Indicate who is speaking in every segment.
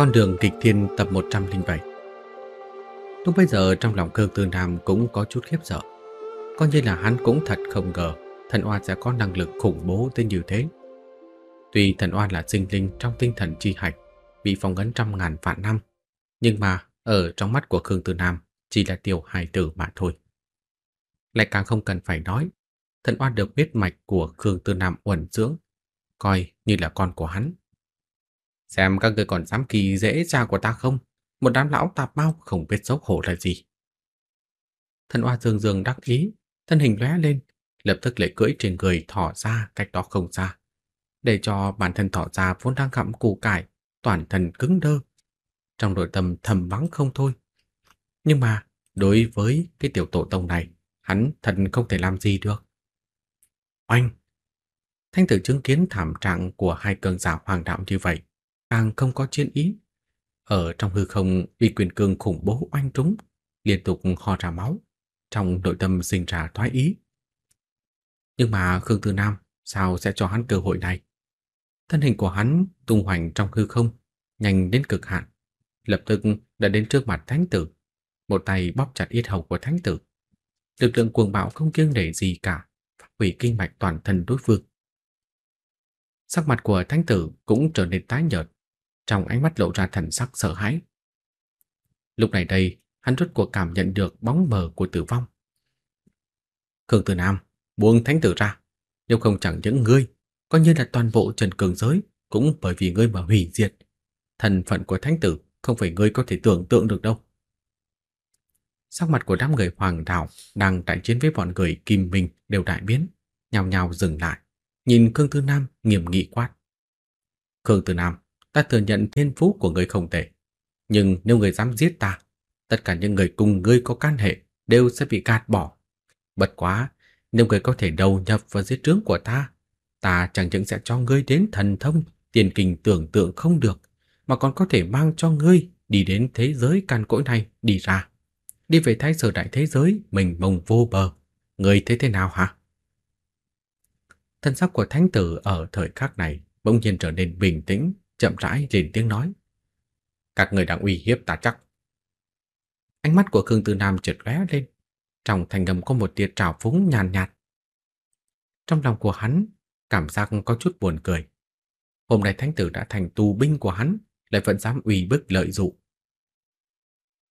Speaker 1: Con đường kịch thiên tập 107 Lúc bây giờ trong lòng Khương Tư Nam cũng có chút khiếp sợ. Coi như là hắn cũng thật không ngờ thần oan sẽ có năng lực khủng bố tới như thế. Tuy thần oan là sinh linh trong tinh thần chi hạch, bị phong ấn trăm ngàn vạn năm, nhưng mà ở trong mắt của Khương Tư Nam chỉ là tiểu hài tử mà thôi. Lại càng không cần phải nói, thần oan được biết mạch của Khương Tư Nam uẩn dưỡng, coi như là con của hắn. Xem các người còn dám kỳ dễ cha của ta không? Một đám lão tạp bao không biết xấu hổ là gì. Thần oa dương dương đắc ý, thân hình lóe lên, lập tức lại cưỡi trên người thỏ ra cách đó không xa. Để cho bản thân thỏ ra vốn đang gặm củ cải, toàn thân cứng đơ. Trong nội tâm thầm vắng không thôi. Nhưng mà, đối với cái tiểu tổ tông này, hắn thật không thể làm gì được. Oanh! Thanh tử chứng kiến thảm trạng của hai cơn giả hoàng đạo như vậy, càng không có chiến ý. Ở trong hư không, uy quyền cương khủng bố oanh trúng, liên tục ho ra máu, trong nội tâm sinh ra thoái ý. Nhưng mà Khương Tư Nam sao sẽ cho hắn cơ hội này? Thân hình của hắn tung hoành trong hư không, nhanh đến cực hạn, lập tức đã đến trước mặt thánh tử, một tay bóp chặt yết hầu của thánh tử. Lực lượng cuồng bạo không kiêng để gì cả, phá hủy kinh mạch toàn thân đối phương. Sắc mặt của thánh tử cũng trở nên tái nhợt, trong ánh mắt lộ ra thần sắc sợ hãi. Lúc này đây, hắn rốt cuộc cảm nhận được bóng mờ của tử vong. Khương Tử Nam, buông thánh tử ra, nếu không chẳng những ngươi, coi như là toàn bộ Trần Cường giới cũng bởi vì ngươi mà hủy diệt. Thân phận của thánh tử không phải ngươi có thể tưởng tượng được đâu. Sắc mặt của đám người hoàng đạo đang đại chiến với bọn người Kim Minh đều đại biến, nhào nhào dừng lại, nhìn Khương Tư Nam nghiêm nghị quát. Khương Tư Nam, ta thừa nhận thiên phú của người không tệ, nhưng nếu người dám giết ta, tất cả những người cùng ngươi có can hệ đều sẽ bị gạt bỏ. Bất quá, nếu người có thể đầu nhập vào dưới trướng của ta, ta chẳng những sẽ cho ngươi đến thần thông, tiền kình tưởng tượng không được, mà còn có thể mang cho ngươi đi đến thế giới càn cỗi này đi ra. Đi về thái sở đại thế giới mình mông vô bờ. Ngươi thấy thế nào hả? Thân sắc của thánh tử ở thời khắc này bỗng nhiên trở nên bình tĩnh, chậm rãi lên tiếng nói. Các người đang uy hiếp ta chắc. Ánh mắt của Khương Tư Nam chợt lóe lên, trong thành ngầm có một tia trào phúng nhàn nhạt, Trong lòng của hắn, cảm giác có chút buồn cười. Hôm nay thánh tử đã thành tù binh của hắn, lại vẫn dám uy bức lợi dụng.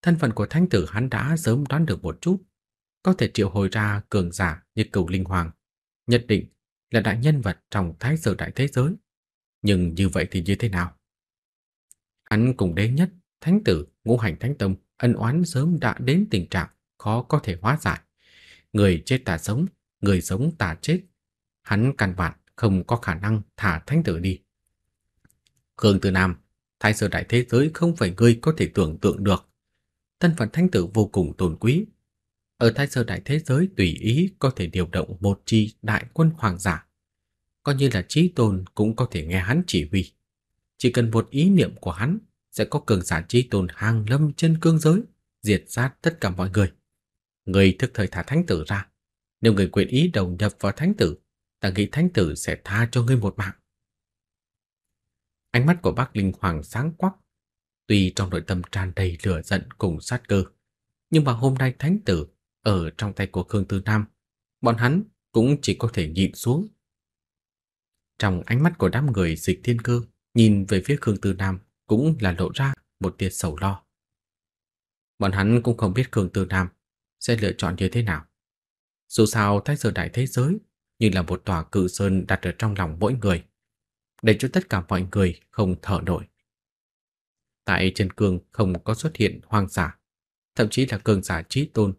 Speaker 1: Thân phận của thánh tử hắn đã sớm đoán được một chút, có thể triệu hồi ra cường giả như Cửu Linh Hoàng, nhất định là đại nhân vật trong thái sử đại thế giới nhưng như vậy thì như thế nào? Hắn cùng đế nhất, thánh tử, ngũ hành thánh tông ân oán sớm đã đến tình trạng khó có thể hóa giải. Người chết tà sống, người sống tà chết. Hắn căn bản không có khả năng thả thánh tử đi. Khương Tử Nam, thái sơ đại thế giới không phải ngươi có thể tưởng tượng được. Thân phận thánh tử vô cùng tôn quý. Ở thái sơ đại thế giới tùy ý có thể điều động một chi đại quân hoàng giả coi như là trí tôn cũng có thể nghe hắn chỉ huy. Chỉ cần một ý niệm của hắn sẽ có cường giả trí tôn hàng lâm chân cương giới, diệt sát tất cả mọi người. Người thức thời thả thánh tử ra. Nếu người quyền ý đầu nhập vào thánh tử, ta nghĩ thánh tử sẽ tha cho ngươi một mạng. Ánh mắt của bác Linh Hoàng sáng quắc, tuy trong nội tâm tràn đầy lửa giận cùng sát cơ, nhưng mà hôm nay thánh tử ở trong tay của Khương Tư Nam, bọn hắn cũng chỉ có thể nhịn xuống trong ánh mắt của đám người dịch thiên cơ nhìn về phía Khương Tư Nam cũng là lộ ra một tia sầu lo. Bọn hắn cũng không biết Khương Tư Nam sẽ lựa chọn như thế nào. Dù sao Thái Sơ Đại Thế Giới như là một tòa cự sơn đặt ở trong lòng mỗi người, để cho tất cả mọi người không thở nổi. Tại Trần Cương không có xuất hiện hoang giả, thậm chí là cường giả trí tôn.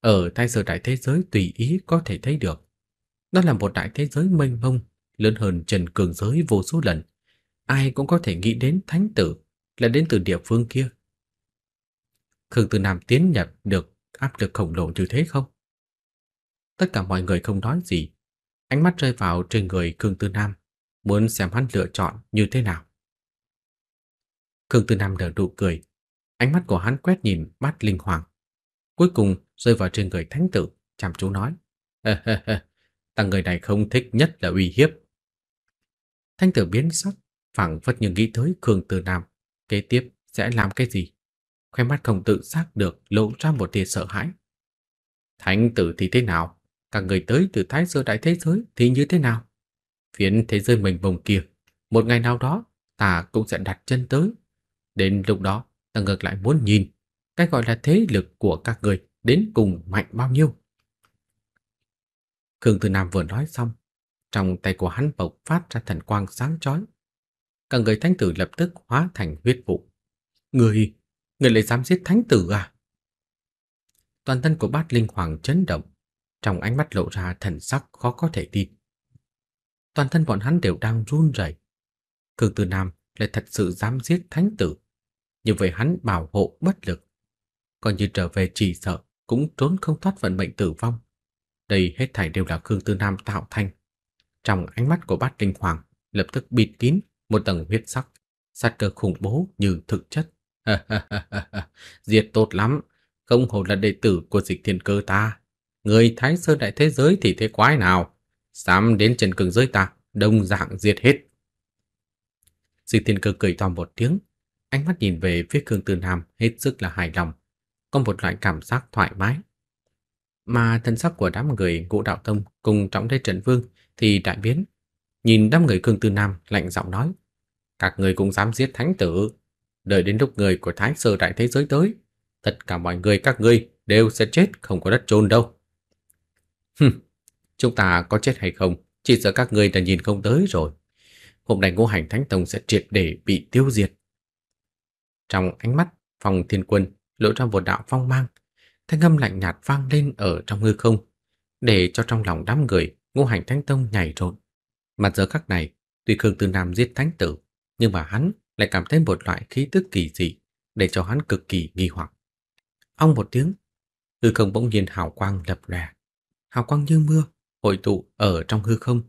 Speaker 1: Ở Thái Sơ Đại Thế Giới tùy ý có thể thấy được. Đó là một đại thế giới mênh mông lớn hơn Trần Cường giới vô số lần, ai cũng có thể nghĩ đến thánh tử là đến từ địa phương kia. Khương tư Nam tiến nhập được áp lực khổng lồ như thế không? Tất cả mọi người không nói gì, ánh mắt rơi vào trên người Khương tư Nam, muốn xem hắn lựa chọn như thế nào. Khương tư Nam nở nụ cười, ánh mắt của hắn quét nhìn bát linh hoàng, cuối cùng rơi vào trên người thánh tử, chăm chú nói: "Ta người này không thích nhất là uy hiếp, Thanh tử biến sắc, phẳng phất như nghĩ tới Khương Tử Nam, kế tiếp sẽ làm cái gì. Khoe mắt không tự giác được lộ ra một tia sợ hãi. Thánh tử thì thế nào? Các người tới từ Thái Sơ Đại Thế Giới thì như thế nào? Phiến thế giới mình vùng kia, một ngày nào đó ta cũng sẽ đặt chân tới. Đến lúc đó, ta ngược lại muốn nhìn cái gọi là thế lực của các người đến cùng mạnh bao nhiêu. Khương Tử Nam vừa nói xong, trong tay của hắn bộc phát ra thần quang sáng chói. Cả người thánh tử lập tức hóa thành huyết vụ. Người, người lại dám giết thánh tử à? Toàn thân của bát linh hoàng chấn động, trong ánh mắt lộ ra thần sắc khó có thể tin. Toàn thân bọn hắn đều đang run rẩy. Cường Tử Nam lại thật sự dám giết thánh tử, như vậy hắn bảo hộ bất lực, còn như trở về chỉ sợ cũng trốn không thoát vận mệnh tử vong. Đây hết thảy đều là cường Tư Nam tạo thành. Trong ánh mắt của Bát Linh Hoàng lập tức bịt kín một tầng huyết sắc, sát cơ khủng bố như thực chất. Diệt tốt lắm, không hồ là đệ tử của dịch thiên cơ ta. Người Thái sơ Đại Thế Giới thì thế quái nào, dám đến trần cường giới ta, đông dạng diệt hết. Dịch thiên cơ cười to một tiếng, ánh mắt nhìn về phía Khương Tư Nam hết sức là hài lòng, có một loại cảm giác thoải mái. Mà thân sắc của đám người ngũ đạo tông cùng trọng đế trần vương thì đại biến, nhìn đám người Khương Tư Nam lạnh giọng nói: "Các người cũng dám giết thánh tử, đợi đến lúc người của Thái Sơ đại thế giới tới, tất cả mọi người các ngươi đều sẽ chết không có đất chôn đâu." Hừ, chúng ta có chết hay không, chỉ sợ các ngươi đã nhìn không tới rồi. Hôm nay Ngũ Hành Thánh Tông sẽ triệt để bị tiêu diệt. Trong ánh mắt Phong Thiên Quân lộ ra một đạo phong mang, thanh âm lạnh nhạt vang lên ở trong hư không, để cho trong lòng đám người ngũ hành thánh tông nhảy rộn. Mà giờ khắc này, tuy Khương Tư Nam giết thánh tử, nhưng mà hắn lại cảm thấy một loại khí tức kỳ dị, để cho hắn cực kỳ nghi hoặc. Ông một tiếng, hư không bỗng nhiên hào quang lập lòe. Hào quang như mưa, hội tụ ở trong hư không,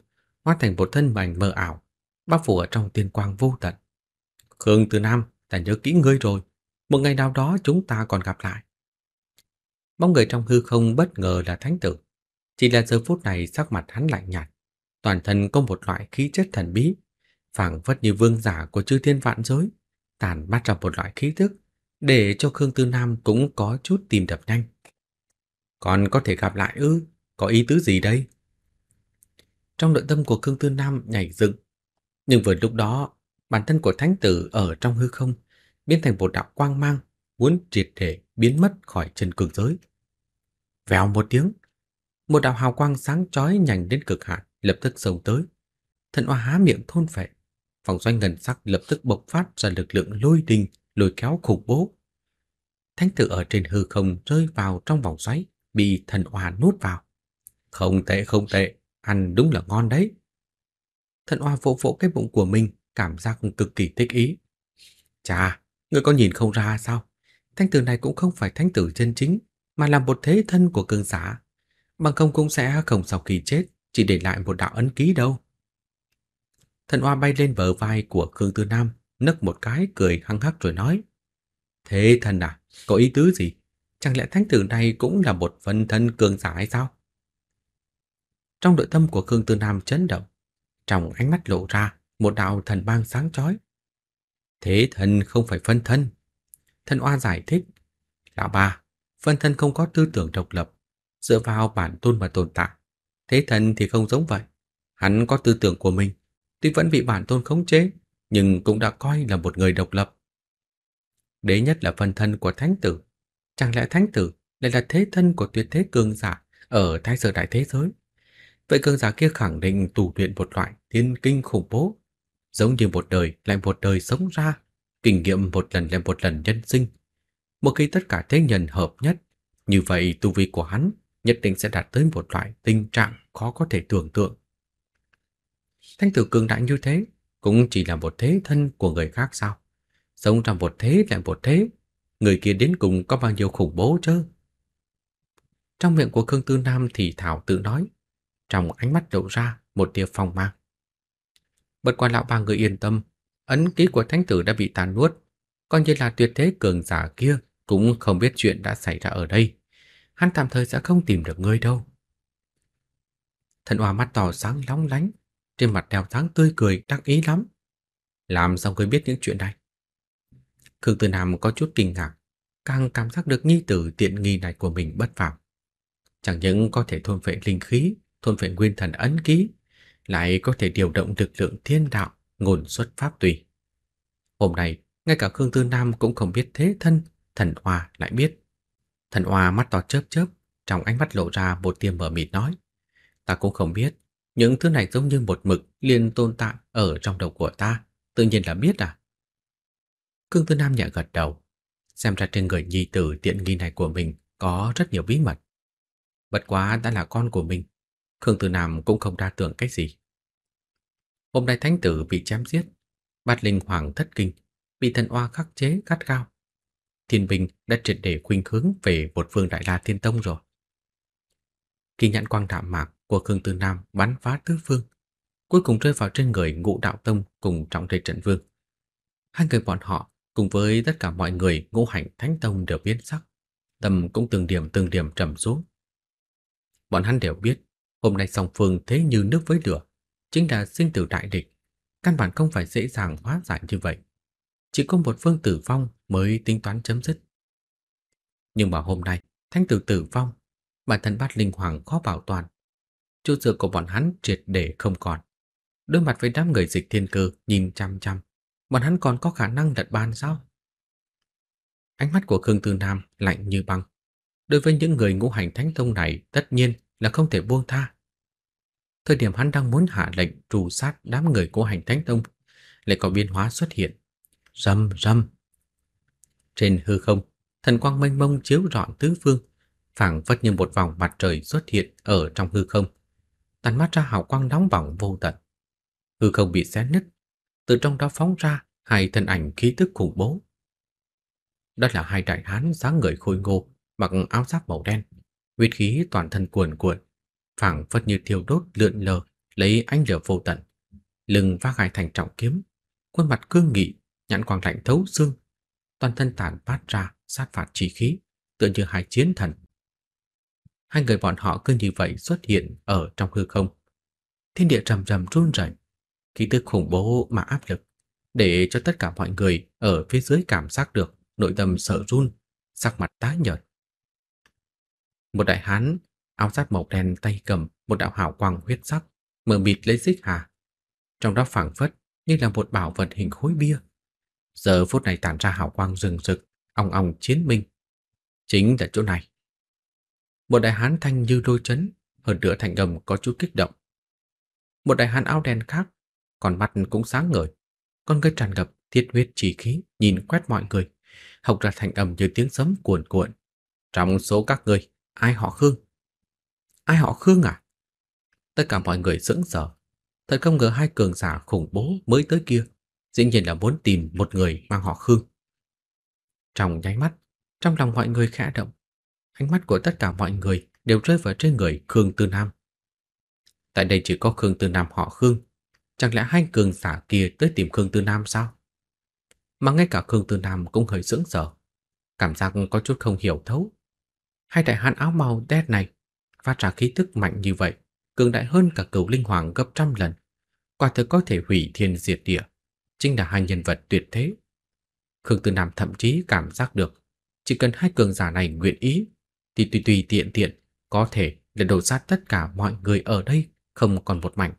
Speaker 1: hóa thành một thân mảnh mờ ảo, bao phủ ở trong tiên quang vô tận. Khương Từ Nam, ta nhớ kỹ ngươi rồi, một ngày nào đó chúng ta còn gặp lại. Bóng người trong hư không bất ngờ là thánh tử, chỉ là giờ phút này sắc mặt hắn lạnh nhạt, toàn thân có một loại khí chất thần bí, phảng phất như vương giả của chư thiên vạn giới, tàn mát ra một loại khí tức, để cho Khương Tư Nam cũng có chút tìm đập nhanh. Còn có thể gặp lại ư, có ý tứ gì đây? Trong nội tâm của Khương Tư Nam nhảy dựng, nhưng vừa lúc đó, bản thân của thánh tử ở trong hư không biến thành một đạo quang mang, muốn triệt để biến mất khỏi chân cường giới. Vèo một tiếng, một đạo hào quang sáng chói nhanh đến cực hạn lập tức xông tới. Thần oa há miệng thôn phệ, phòng doanh ngần sắc lập tức bộc phát ra lực lượng lôi đình, lôi kéo khủng bố. Thánh tử ở trên hư không rơi vào trong vòng xoáy, bị thần oa nuốt vào. Không tệ không tệ, ăn đúng là ngon đấy. Thần oa vỗ vỗ cái bụng của mình, cảm giác cực kỳ thích ý. Chà, người có nhìn không ra sao? Thánh tử này cũng không phải thánh tử chân chính, mà là một thế thân của cường giả bằng không cũng sẽ không sau khi chết chỉ để lại một đạo ấn ký đâu. Thần Hoa bay lên bờ vai của Khương Tư Nam, nấc một cái cười hăng hắc rồi nói: "Thế thần à, có ý tứ gì? Chẳng lẽ thánh tử này cũng là một phân thân cường giả hay sao?" Trong nội tâm của Khương Tư Nam chấn động, trong ánh mắt lộ ra một đạo thần mang sáng chói. Thế thần không phải phân thân. Thần Oa giải thích, "Lão ba, phân thân không có tư tưởng độc lập, dựa vào bản tôn mà tồn tại. Thế thần thì không giống vậy. Hắn có tư tưởng của mình, tuy vẫn bị bản tôn khống chế, nhưng cũng đã coi là một người độc lập. Đế nhất là phần thân của thánh tử. Chẳng lẽ thánh tử lại là thế thân của tuyệt thế cường giả ở thái sở đại thế giới? Vậy cường giả kia khẳng định tù luyện một loại thiên kinh khủng bố, giống như một đời lại một đời sống ra, kinh nghiệm một lần lại một lần nhân sinh. Một khi tất cả thế nhân hợp nhất, như vậy tu vi của hắn nhất định sẽ đạt tới một loại tình trạng khó có thể tưởng tượng. Thanh tử cường đại như thế cũng chỉ là một thế thân của người khác sao? Sống trong một thế lại một thế, người kia đến cùng có bao nhiêu khủng bố chứ? Trong miệng của Khương Tư Nam thì thảo tự nói, trong ánh mắt lộ ra một tia phong mang. Bất quan lão ba người yên tâm, ấn ký của thánh tử đã bị tàn nuốt, coi như là tuyệt thế cường giả kia cũng không biết chuyện đã xảy ra ở đây hắn tạm thời sẽ không tìm được ngươi đâu. Thần Hòa mắt tỏ sáng lóng lánh, trên mặt đeo dáng tươi cười đắc ý lắm. Làm sao ngươi biết những chuyện này? Khương Tư Nam có chút kinh ngạc, càng cảm giác được nghi tử tiện nghi này của mình bất phàm. Chẳng những có thể thôn phệ linh khí, thôn phệ nguyên thần ấn ký, lại có thể điều động lực lượng thiên đạo, nguồn xuất pháp tùy. Hôm nay, ngay cả Khương Tư Nam cũng không biết thế thân, thần hòa lại biết. Thần Oa mắt to chớp chớp, trong ánh mắt lộ ra một tia mờ mịt nói. Ta cũng không biết, những thứ này giống như một mực liên tồn tại ở trong đầu của ta, tự nhiên là biết à. Cương Tư Nam nhẹ gật đầu, xem ra trên người nhi tử tiện nghi này của mình có rất nhiều bí mật. Bất quá đã là con của mình, Khương Tư Nam cũng không đa tưởng cái gì. Hôm nay thánh tử bị chém giết, bát linh hoàng thất kinh, bị thần oa khắc chế gắt gao, Thiên Bình đã triệt để khuynh hướng về một phương Đại La Thiên Tông rồi. Khi nhãn quang đạm mạc của Khương Tư Nam bắn phá tứ phương, cuối cùng rơi vào trên người Ngũ Đạo Tông cùng trọng thể trận vương. Hai người bọn họ cùng với tất cả mọi người ngũ hành Thánh Tông đều biến sắc, tâm cũng từng điểm từng điểm trầm xuống. Bọn hắn đều biết, hôm nay song phương thế như nước với lửa, chính là sinh tử đại địch, căn bản không phải dễ dàng hóa giải như vậy. Chỉ có một phương tử vong mới tính toán chấm dứt. Nhưng mà hôm nay, thánh tử tử vong, bản thân bát linh hoàng khó bảo toàn. Chỗ dựa của bọn hắn triệt để không còn. Đối mặt với đám người dịch thiên cơ nhìn chăm chăm, bọn hắn còn có khả năng đặt ban sao? Ánh mắt của Khương Tư Nam lạnh như băng. Đối với những người ngũ hành thánh tông này tất nhiên là không thể buông tha. Thời điểm hắn đang muốn hạ lệnh trù sát đám người ngũ hành thánh tông lại có biến hóa xuất hiện. Rầm rầm. Trên hư không, thần quang mênh mông chiếu rọi tứ phương, phảng phất như một vòng mặt trời xuất hiện ở trong hư không, tàn mắt ra hào quang nóng bỏng vô tận. Hư không bị xé nứt, từ trong đó phóng ra hai thân ảnh khí tức khủng bố. Đó là hai đại hán dáng người khôi ngô, mặc áo giáp màu đen, huyết khí toàn thân cuồn cuộn, phảng phất như thiêu đốt lượn lờ, lấy ánh lửa vô tận. Lưng vác hai thành trọng kiếm, khuôn mặt cương nghị, nhãn quang lạnh thấu xương, toàn thân tản phát ra sát phạt chỉ khí, tựa như hai chiến thần. Hai người bọn họ cứ như vậy xuất hiện ở trong hư không. Thiên địa trầm trầm run rẩy, khí tức khủng bố mà áp lực, để cho tất cả mọi người ở phía dưới cảm giác được nội tâm sợ run, sắc mặt tái nhợt. Một đại hán áo giáp màu đen tay cầm một đạo hào quang huyết sắc, mở mịt lấy xích hà. Trong đó phảng phất như là một bảo vật hình khối bia giờ phút này tản ra hào quang rừng rực, ong ong chiến minh. Chính là chỗ này. Một đại hán thanh như đôi chấn, hơn nữa thành âm có chút kích động. Một đại hán áo đen khác, còn mặt cũng sáng ngời, con ngươi tràn ngập thiết huyết chỉ khí, nhìn quét mọi người, học ra thành âm như tiếng sấm cuồn cuộn. Trong số các người, ai họ Khương? Ai họ Khương à? Tất cả mọi người sững sờ, thật không ngờ hai cường giả khủng bố mới tới kia dĩ nhiên là muốn tìm một người mang họ Khương. Trong nháy mắt, trong lòng mọi người khẽ động, ánh mắt của tất cả mọi người đều rơi vào trên người Khương Tư Nam. Tại đây chỉ có Khương Tư Nam họ Khương, chẳng lẽ hai cường giả kia tới tìm Khương Tư Nam sao? Mà ngay cả Khương Tư Nam cũng hơi sững sờ, cảm giác có chút không hiểu thấu. Hai đại hán áo màu đen này phát ra khí tức mạnh như vậy, cường đại hơn cả cửu linh hoàng gấp trăm lần, quả thực có thể hủy thiên diệt địa chính là hai nhân vật tuyệt thế. Khương Tư Nam thậm chí cảm giác được, chỉ cần hai cường giả này nguyện ý, thì tùy tùy tiện tiện có thể là đổ sát tất cả mọi người ở đây không còn một mảnh.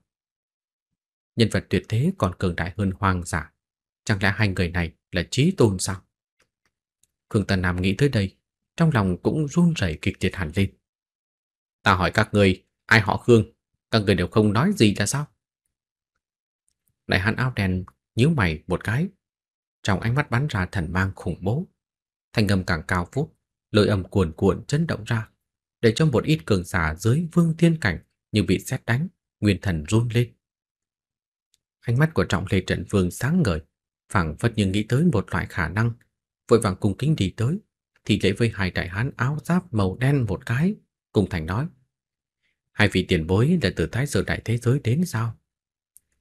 Speaker 1: Nhân vật tuyệt thế còn cường đại hơn hoàng giả, chẳng lẽ hai người này là trí tôn sao? Khương Tư Nam nghĩ tới đây, trong lòng cũng run rẩy kịch liệt hẳn lên. Ta hỏi các người, ai họ Khương? Các người đều không nói gì là sao? Đại hán áo đen nhíu mày một cái. Trong ánh mắt bắn ra thần mang khủng bố. Thanh âm càng cao phút, lời âm cuồn cuộn chấn động ra, để cho một ít cường giả dưới vương thiên cảnh như bị xét đánh, nguyên thần run lên. Ánh mắt của trọng lê trận vương sáng ngời, phảng phất như nghĩ tới một loại khả năng, vội vàng cùng kính đi tới, thì lễ với hai đại hán áo giáp màu đen một cái, cùng thành nói. Hai vị tiền bối là từ thái sở đại thế giới đến sao?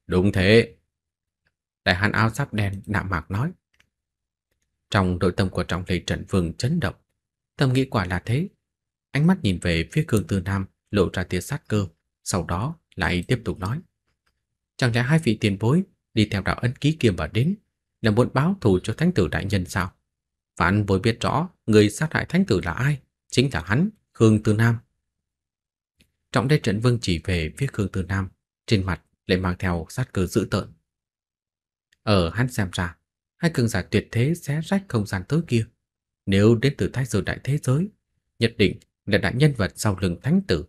Speaker 1: Đúng thế, Đại hàn áo giáp đen nạm mạc nói. Trong nội tâm của trọng lệ trận vương chấn động, tâm nghĩ quả là thế. Ánh mắt nhìn về phía cường tư nam lộ ra tia sát cơ, sau đó lại tiếp tục nói. Chẳng lẽ hai vị tiền bối đi theo đạo ân ký kia mà đến là muốn báo thù cho thánh tử đại nhân sao? Phản bối biết rõ người sát hại thánh tử là ai, chính là hắn, Khương Tư Nam. Trọng đế trận vương chỉ về phía Khương Tư Nam, trên mặt lại mang theo sát cơ dữ tợn. Ở ờ, hắn xem ra, hai cường giả tuyệt thế xé rách không gian tới kia. Nếu đến từ thái sử đại thế giới, nhất định là đại nhân vật sau lưng thánh tử.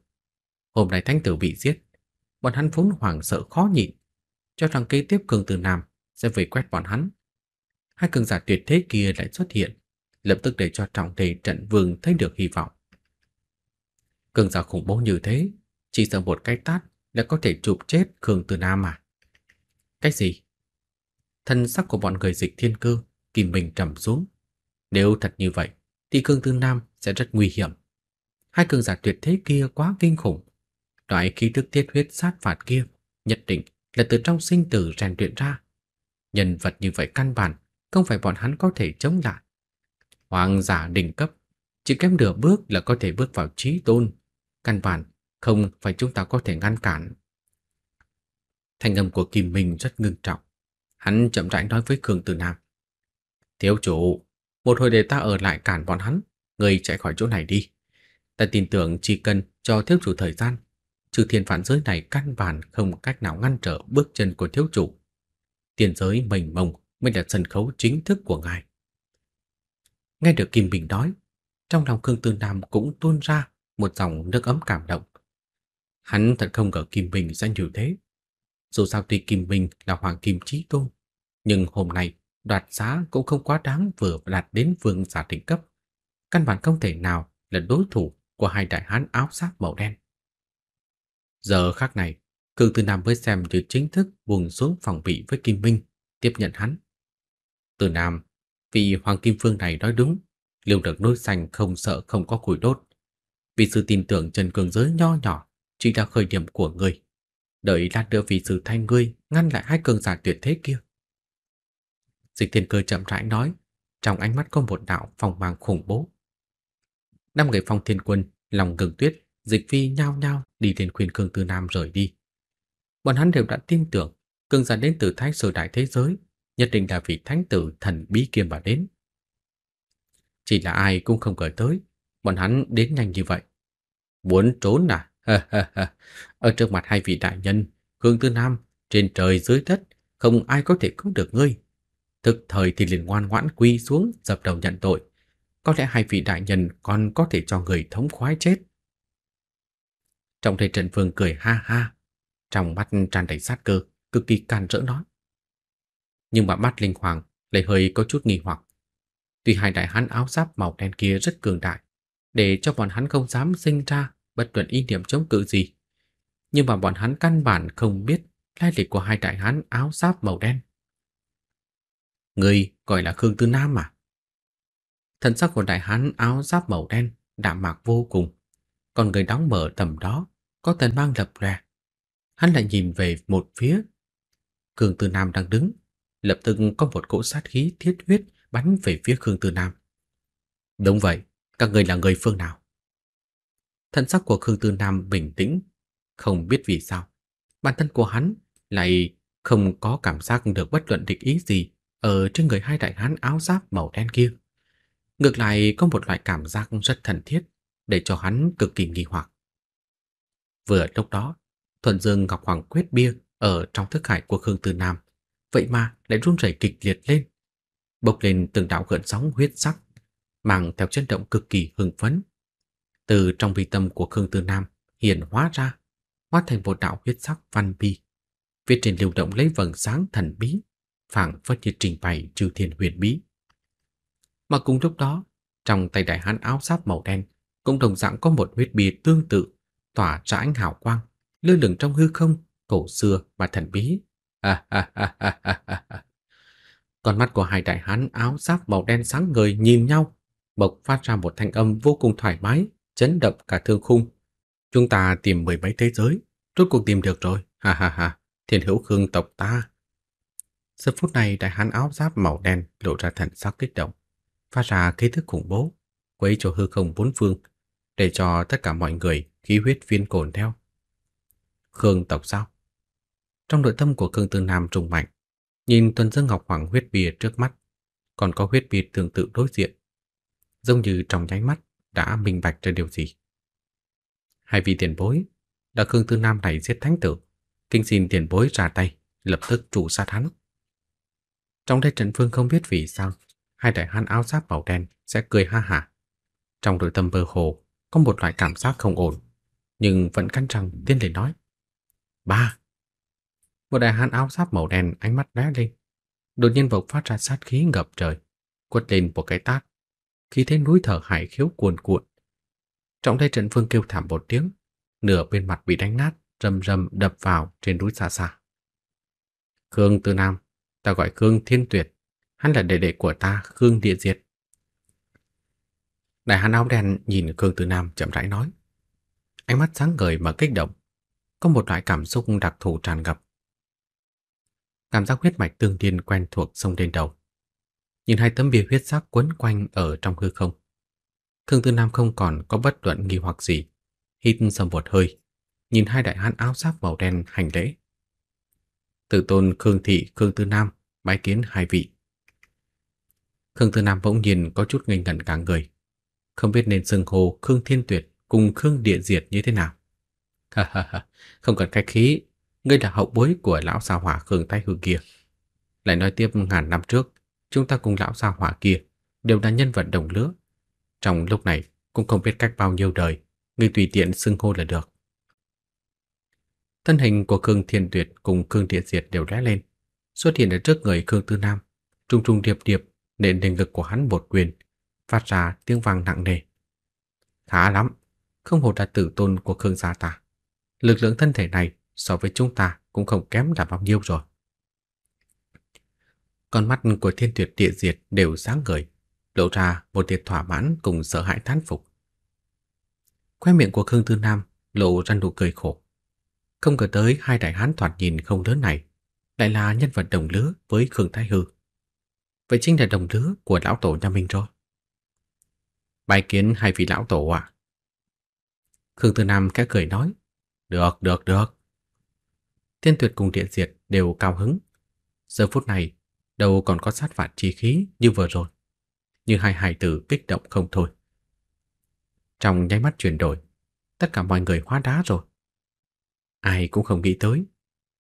Speaker 1: Hôm nay thánh tử bị giết, bọn hắn vốn hoảng sợ khó nhịn, cho rằng kế tiếp cường từ Nam sẽ về quét bọn hắn. Hai cường giả tuyệt thế kia lại xuất hiện, lập tức để cho trọng thể trận vương thấy được hy vọng. Cường giả khủng bố như thế, chỉ sợ một cái tát đã có thể chụp chết cường Từ Nam mà. Cái gì? thân sắc của bọn người dịch thiên cơ, kìm mình trầm xuống. Nếu thật như vậy, thì cương Tư Nam sẽ rất nguy hiểm. Hai cường giả tuyệt thế kia quá kinh khủng. Loại khí thức thiết huyết sát phạt kia nhất định là từ trong sinh tử rèn luyện ra. Nhân vật như vậy căn bản không phải bọn hắn có thể chống lại. Hoàng giả đỉnh cấp, chỉ kém nửa bước là có thể bước vào trí tôn. Căn bản không phải chúng ta có thể ngăn cản. Thành âm của Kim Minh rất ngưng trọng. Hắn chậm rãi nói với Khương Tử Nam. Thiếu chủ, một hồi để ta ở lại cản bọn hắn, người chạy khỏi chỗ này đi. Ta tin tưởng chỉ cần cho thiếu chủ thời gian, trừ thiên phản giới này căn bản không cách nào ngăn trở bước chân của thiếu chủ. Tiền giới mênh mông mới là sân khấu chính thức của ngài. Nghe được Kim Bình nói, trong lòng Khương Tư Nam cũng tuôn ra một dòng nước ấm cảm động. Hắn thật không ngờ Kim Bình sẽ như thế. Dù sao tuy Kim Bình là hoàng kim trí tôn, nhưng hôm nay, đoạt giá cũng không quá đáng vừa đạt đến vương giả đỉnh cấp. Căn bản không thể nào là đối thủ của hai đại hán áo giáp màu đen. Giờ khắc này, cường Tư Nam mới xem như chính thức buông xuống phòng bị với Kim Minh, tiếp nhận hắn. Từ Nam, vì Hoàng Kim Phương này nói đúng, liều được nối xanh không sợ không có củi đốt. Vì sự tin tưởng Trần Cường Giới nho nhỏ chỉ là khởi điểm của người. Đợi lát đưa vì sự thanh ngươi ngăn lại hai cường giả tuyệt thế kia, Dịch thiên cơ chậm rãi nói, trong ánh mắt có một đạo phòng mang khủng bố. Năm người phong thiên quân, lòng gừng tuyết, dịch phi nhao nhao đi lên khuyên cường Tư Nam rời đi. Bọn hắn đều đã tin tưởng, cường giả đến từ thái sơ đại thế giới, nhất định là vị thánh tử thần bí kiêm mà đến. Chỉ là ai cũng không ngờ tới, bọn hắn đến nhanh như vậy. Muốn trốn à? Ở trước mặt hai vị đại nhân, cường Tư Nam, trên trời dưới đất, không ai có thể cứu được ngươi. Thực thời thì liền ngoan ngoãn quy xuống dập đầu nhận tội. Có lẽ hai vị đại nhân còn có thể cho người thống khoái chết. Trong thấy Trần Phương cười ha ha, trong mắt tràn đầy sát cơ, cực kỳ can rỡ nói. Nhưng mà mắt Linh Hoàng lại hơi có chút nghi hoặc. Tuy hai đại hán áo giáp màu đen kia rất cường đại, để cho bọn hắn không dám sinh ra bất luận ý niệm chống cự gì. Nhưng mà bọn hắn căn bản không biết lai lịch của hai đại hán áo giáp màu đen. Người gọi là Khương Tư Nam à? Thần sắc của đại hán áo giáp màu đen đạm mạc vô cùng, còn người đóng mở tầm đó có tần mang lập ra. Hắn lại nhìn về một phía. Khương Tư Nam đang đứng, lập tức có một cỗ sát khí thiết huyết bắn về phía Khương Tư Nam. Đúng vậy, các người là người phương nào? Thân sắc của Khương Tư Nam bình tĩnh, không biết vì sao, bản thân của hắn lại không có cảm giác được bất luận địch ý gì ở trên người hai đại hán áo giáp màu đen kia. Ngược lại có một loại cảm giác rất thần thiết, để cho hắn cực kỳ nghi hoặc. Vừa lúc đó, Thuần Dương Ngọc Hoàng Quyết Bia ở trong thức hải của Khương Từ Nam, vậy mà lại run rẩy kịch liệt lên, bộc lên từng đạo gợn sóng huyết sắc, mang theo chấn động cực kỳ hưng phấn. Từ trong vi tâm của Khương Từ Nam hiện hóa ra, hóa thành một đạo huyết sắc văn bi, viết trên lưu động lấy vầng sáng thần bí phảng phất như trình bày chư thiên huyền bí. Mà cùng lúc đó, trong tay đại hán áo giáp màu đen cũng đồng dạng có một huyết bì tương tự, tỏa ra ánh hào quang, lơ lửng trong hư không, cổ xưa và thần bí. À, Con mắt của hai đại hán áo giáp màu đen sáng ngời nhìn nhau, bộc phát ra một thanh âm vô cùng thoải mái, chấn động cả thương khung. Chúng ta tìm mười mấy thế giới, rốt cuộc tìm được rồi, ha ha ha, thiên hữu khương tộc ta Giờ phút này đại hán áo giáp màu đen lộ ra thần sắc kích động, phát ra khí thức khủng bố, quấy cho hư không bốn phương, để cho tất cả mọi người khí huyết viên cồn theo. Khương tộc sao? Trong nội tâm của Khương Tư Nam trùng mạnh, nhìn Tuần Dương Ngọc Hoàng huyết bìa trước mắt, còn có huyết bìa tương tự đối diện. Giống như trong nháy mắt đã minh bạch ra điều gì. Hai vị tiền bối, đã Khương Tư Nam này giết thánh tử, kinh xin tiền bối ra tay, lập tức trụ sát hắn. Trong đây Trần Phương không biết vì sao, hai đại hán áo giáp màu đen sẽ cười ha hả. Trong nội tâm mơ hồ có một loại cảm giác không ổn, nhưng vẫn căng răng tiên lên nói: "Ba." Một đại hán áo giáp màu đen ánh mắt lóe lên, đột nhiên bộc phát ra sát khí ngập trời, quất lên một cái tát, khi thế núi thở hải khiếu cuồn cuộn. Trong đây Trần Phương kêu thảm một tiếng, nửa bên mặt bị đánh nát, rầm rầm đập vào trên núi xa xa. Khương Tư Nam ta gọi Khương Thiên Tuyệt, hắn là đệ đệ của ta Khương Địa Diệt. Đại hán áo đen nhìn Khương Tử Nam chậm rãi nói. Ánh mắt sáng ngời mà kích động, có một loại cảm xúc đặc thù tràn ngập. Cảm giác huyết mạch tương thiên quen thuộc sông lên đầu. Nhìn hai tấm bia huyết sắc quấn quanh ở trong hư không. Khương Tử Nam không còn có bất luận nghi hoặc gì, hít sầm một hơi, nhìn hai đại hán áo giáp màu đen hành lễ. Từ tôn Khương Thị, Khương Tư Nam bái kiến hai vị. Khương Tư Nam bỗng nhìn có chút ngây ngẩn cả người, không biết nên xưng hô Khương Thiên Tuyệt cùng Khương Địa Diệt như thế nào. Ha ha ha, không cần khách khí, ngươi là hậu bối của lão gia hỏa Khương Thái Hư kia. Lại nói tiếp ngàn năm trước, chúng ta cùng lão gia hỏa kia đều là nhân vật đồng lứa. Trong lúc này cũng không biết cách bao nhiêu đời, ngươi tùy tiện xưng hô là được. Thân hình của Khương Thiên Tuyệt cùng Khương Địa Diệt đều lóe lên, xuất hiện ở trước người Khương Tư Nam, trung trung điệp điệp nện lên ngực của hắn một quyền, phát ra tiếng vang nặng nề. Khá lắm, không hổ là tử tôn của Khương gia ta. Lực lượng thân thể này so với chúng ta cũng không kém là bao nhiêu rồi. Con mắt của Thiên Tuyệt Địa Diệt đều sáng ngời, lộ ra một tia thỏa mãn cùng sợ hãi thán phục. Khóe miệng của Khương Tư Nam lộ ra nụ cười khổ. Không ngờ tới hai đại hán thoạt nhìn không lớn này lại là nhân vật đồng lứa với Khương Thái Hư. Vậy chính là đồng lứa của lão tổ nhà mình rồi. Bài kiến hai vị lão tổ ạ Khương Tư Nam khẽ cười nói. Được, được, được. Tiên tuyệt cùng điện diệt đều cao hứng. Giờ phút này, đâu còn có sát phạt chi khí như vừa rồi. Như hai hài tử kích động không thôi. Trong nháy mắt chuyển đổi, tất cả mọi người hóa đá rồi. Ai cũng không nghĩ tới,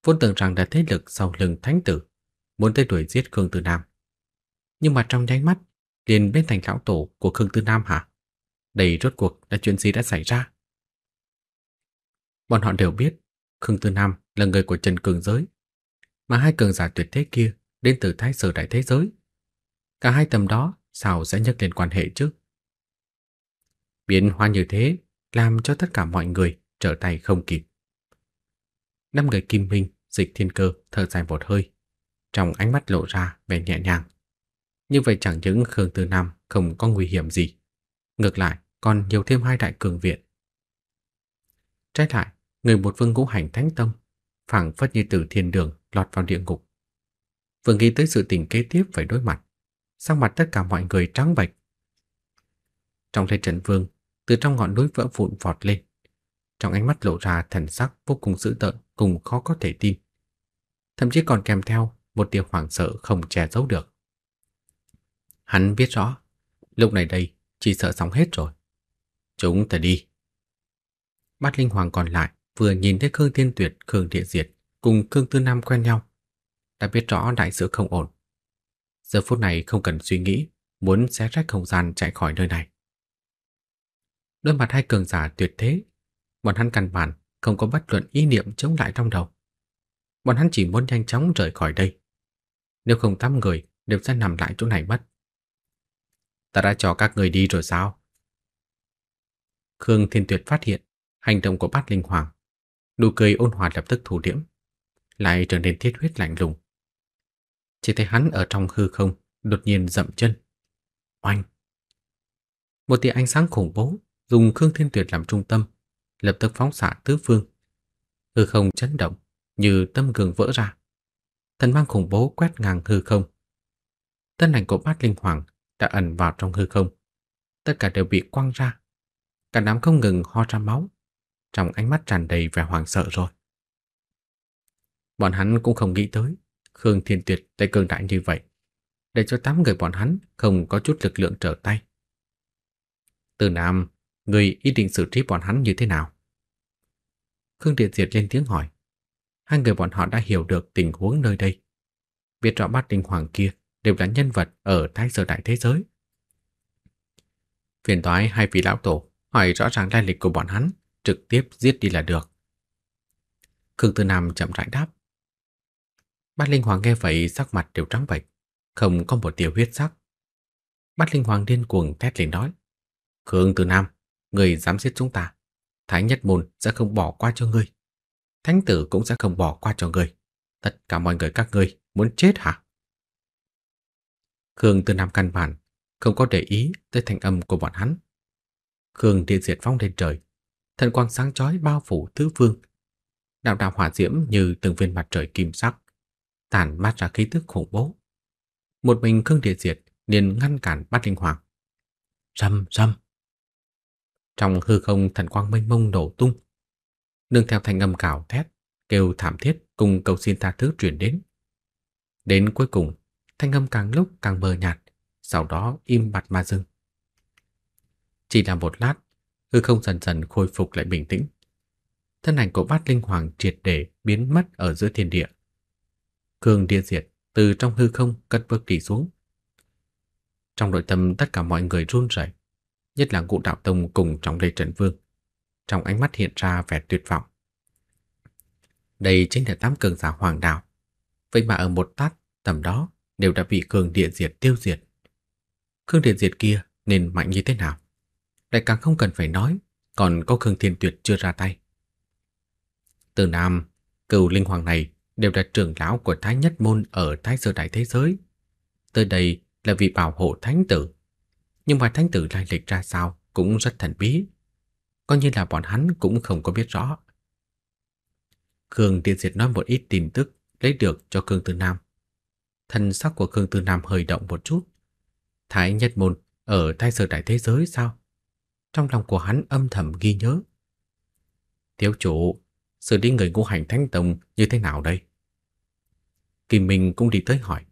Speaker 1: vốn tưởng rằng là thế lực sau lưng thánh tử, muốn tới đuổi giết Khương Tư Nam. Nhưng mà trong nháy mắt, liền bên thành lão tổ của Khương Tư Nam hả? Đây rốt cuộc là chuyện gì đã xảy ra? Bọn họ đều biết, Khương Tư Nam là người của Trần Cường Giới, mà hai cường giả tuyệt thế kia đến từ Thái Sở Đại Thế Giới. Cả hai tầm đó sao sẽ nhắc lên quan hệ chứ? Biến hoa như thế làm cho tất cả mọi người trở tay không kịp năm người Kim Minh, Dịch Thiên Cơ thở dài một hơi, trong ánh mắt lộ ra vẻ nhẹ nhàng. Như vậy chẳng những Khương Tư Nam không có nguy hiểm gì, ngược lại còn nhiều thêm hai đại cường viện. Trái lại, người một vương ngũ hành thánh tâm, phảng phất như từ thiên đường lọt vào địa ngục. Vừa nghĩ tới sự tình kế tiếp phải đối mặt, sang mặt tất cả mọi người trắng bệch. Trong tay trận vương, từ trong ngọn núi vỡ vụn vọt lên, trong ánh mắt lộ ra thần sắc vô cùng dữ tợn cùng khó có thể tin. Thậm chí còn kèm theo một tia hoảng sợ không che giấu được. Hắn biết rõ, lúc này đây chỉ sợ sóng hết rồi. Chúng ta đi. Bát Linh Hoàng còn lại vừa nhìn thấy Khương Thiên Tuyệt, Khương Địa Diệt cùng Khương Tư Nam quen nhau, đã biết rõ đại sự không ổn. Giờ phút này không cần suy nghĩ, muốn xé rách không gian chạy khỏi nơi này. Đôi mặt hai cường giả tuyệt thế bọn hắn căn bản không có bất luận ý niệm chống lại trong đầu. Bọn hắn chỉ muốn nhanh chóng rời khỏi đây. Nếu không tám người đều sẽ nằm lại chỗ này mất. Ta đã cho các người đi rồi sao? Khương Thiên Tuyệt phát hiện hành động của bát linh hoàng. Nụ cười ôn hòa lập tức thủ điểm, lại trở nên thiết huyết lạnh lùng. Chỉ thấy hắn ở trong hư không đột nhiên dậm chân. Oanh! Một tia ánh sáng khủng bố dùng Khương Thiên Tuyệt làm trung tâm lập tức phóng xạ tứ phương. Hư không chấn động như tâm gương vỡ ra. Thần mang khủng bố quét ngang hư không. Thân ảnh của bát linh hoàng đã ẩn vào trong hư không. Tất cả đều bị quăng ra. Cả đám không ngừng ho ra máu. Trong ánh mắt tràn đầy vẻ hoảng sợ rồi. Bọn hắn cũng không nghĩ tới Khương Thiên Tuyệt tay cường đại như vậy để cho tám người bọn hắn không có chút lực lượng trở tay. Từ Nam, người ý định xử trí bọn hắn như thế nào? Khương Điện Diệt lên tiếng hỏi. Hai người bọn họ đã hiểu được tình huống nơi đây. Biết rõ bát đình hoàng kia đều là nhân vật ở thái sở đại thế giới. Phiền toái hai vị lão tổ hỏi rõ ràng lai lịch của bọn hắn, trực tiếp giết đi là được. Khương Tư Nam chậm rãi đáp. Bát Linh Hoàng nghe vậy sắc mặt đều trắng bệch, không có một tia huyết sắc. Bát Linh Hoàng điên cuồng thét lên nói. Khương Tư Nam, người dám giết chúng ta, Thánh Nhất Môn sẽ không bỏ qua cho ngươi. Thánh tử cũng sẽ không bỏ qua cho ngươi. Tất cả mọi người các ngươi muốn chết hả? Khương Tư Nam căn bản không có để ý tới thanh âm của bọn hắn. Khương điện diệt phóng lên trời, thần quang sáng chói bao phủ tứ phương. Đạo đạo hỏa diễm như từng viên mặt trời kim sắc, tản mát ra khí tức khủng bố. Một mình Khương điện diệt liền ngăn cản Bát Linh Hoàng. Râm râm. Trong hư không thần quang mênh mông nổ tung. Nương theo thanh âm cào thét, kêu thảm thiết cùng cầu xin tha thứ truyền đến. Đến cuối cùng, thanh âm càng lúc càng mờ nhạt, sau đó im bặt mà dừng. Chỉ là một lát, hư không dần dần khôi phục lại bình tĩnh. Thân ảnh của bát linh hoàng triệt để biến mất ở giữa thiên địa. Cường điên diệt từ trong hư không cất bước đi xuống. Trong nội tâm tất cả mọi người run rẩy nhất là cụ đạo tông cùng trong lê trần vương. Trong ánh mắt hiện ra vẻ tuyệt vọng. Đây chính là tám cường giả hoàng đạo. Vậy mà ở một tát tầm đó đều đã bị cường địa diệt tiêu diệt. Cường địa diệt kia nên mạnh như thế nào? Lại càng không cần phải nói, còn có cường Thiên Tuyệt chưa ra tay. Từ Nam, cựu linh hoàng này đều là trưởng lão của Thái Nhất Môn ở Thái Sơ Đại Thế Giới. Tới đây là vì bảo hộ thánh tử nhưng mà thánh tử lai lịch ra sao cũng rất thần bí, coi như là bọn hắn cũng không có biết rõ. Khương Tiên Diệt nói một ít tin tức lấy được cho Khương Tư Nam. Thần sắc của Khương Tư Nam hơi động một chút. Thái Nhất Môn ở Thái Sở Đại Thế Giới sao? Trong lòng của hắn âm thầm ghi nhớ. Thiếu chủ, sự đi người ngũ hành thánh tông như thế nào đây? Kỳ Minh cũng đi tới hỏi.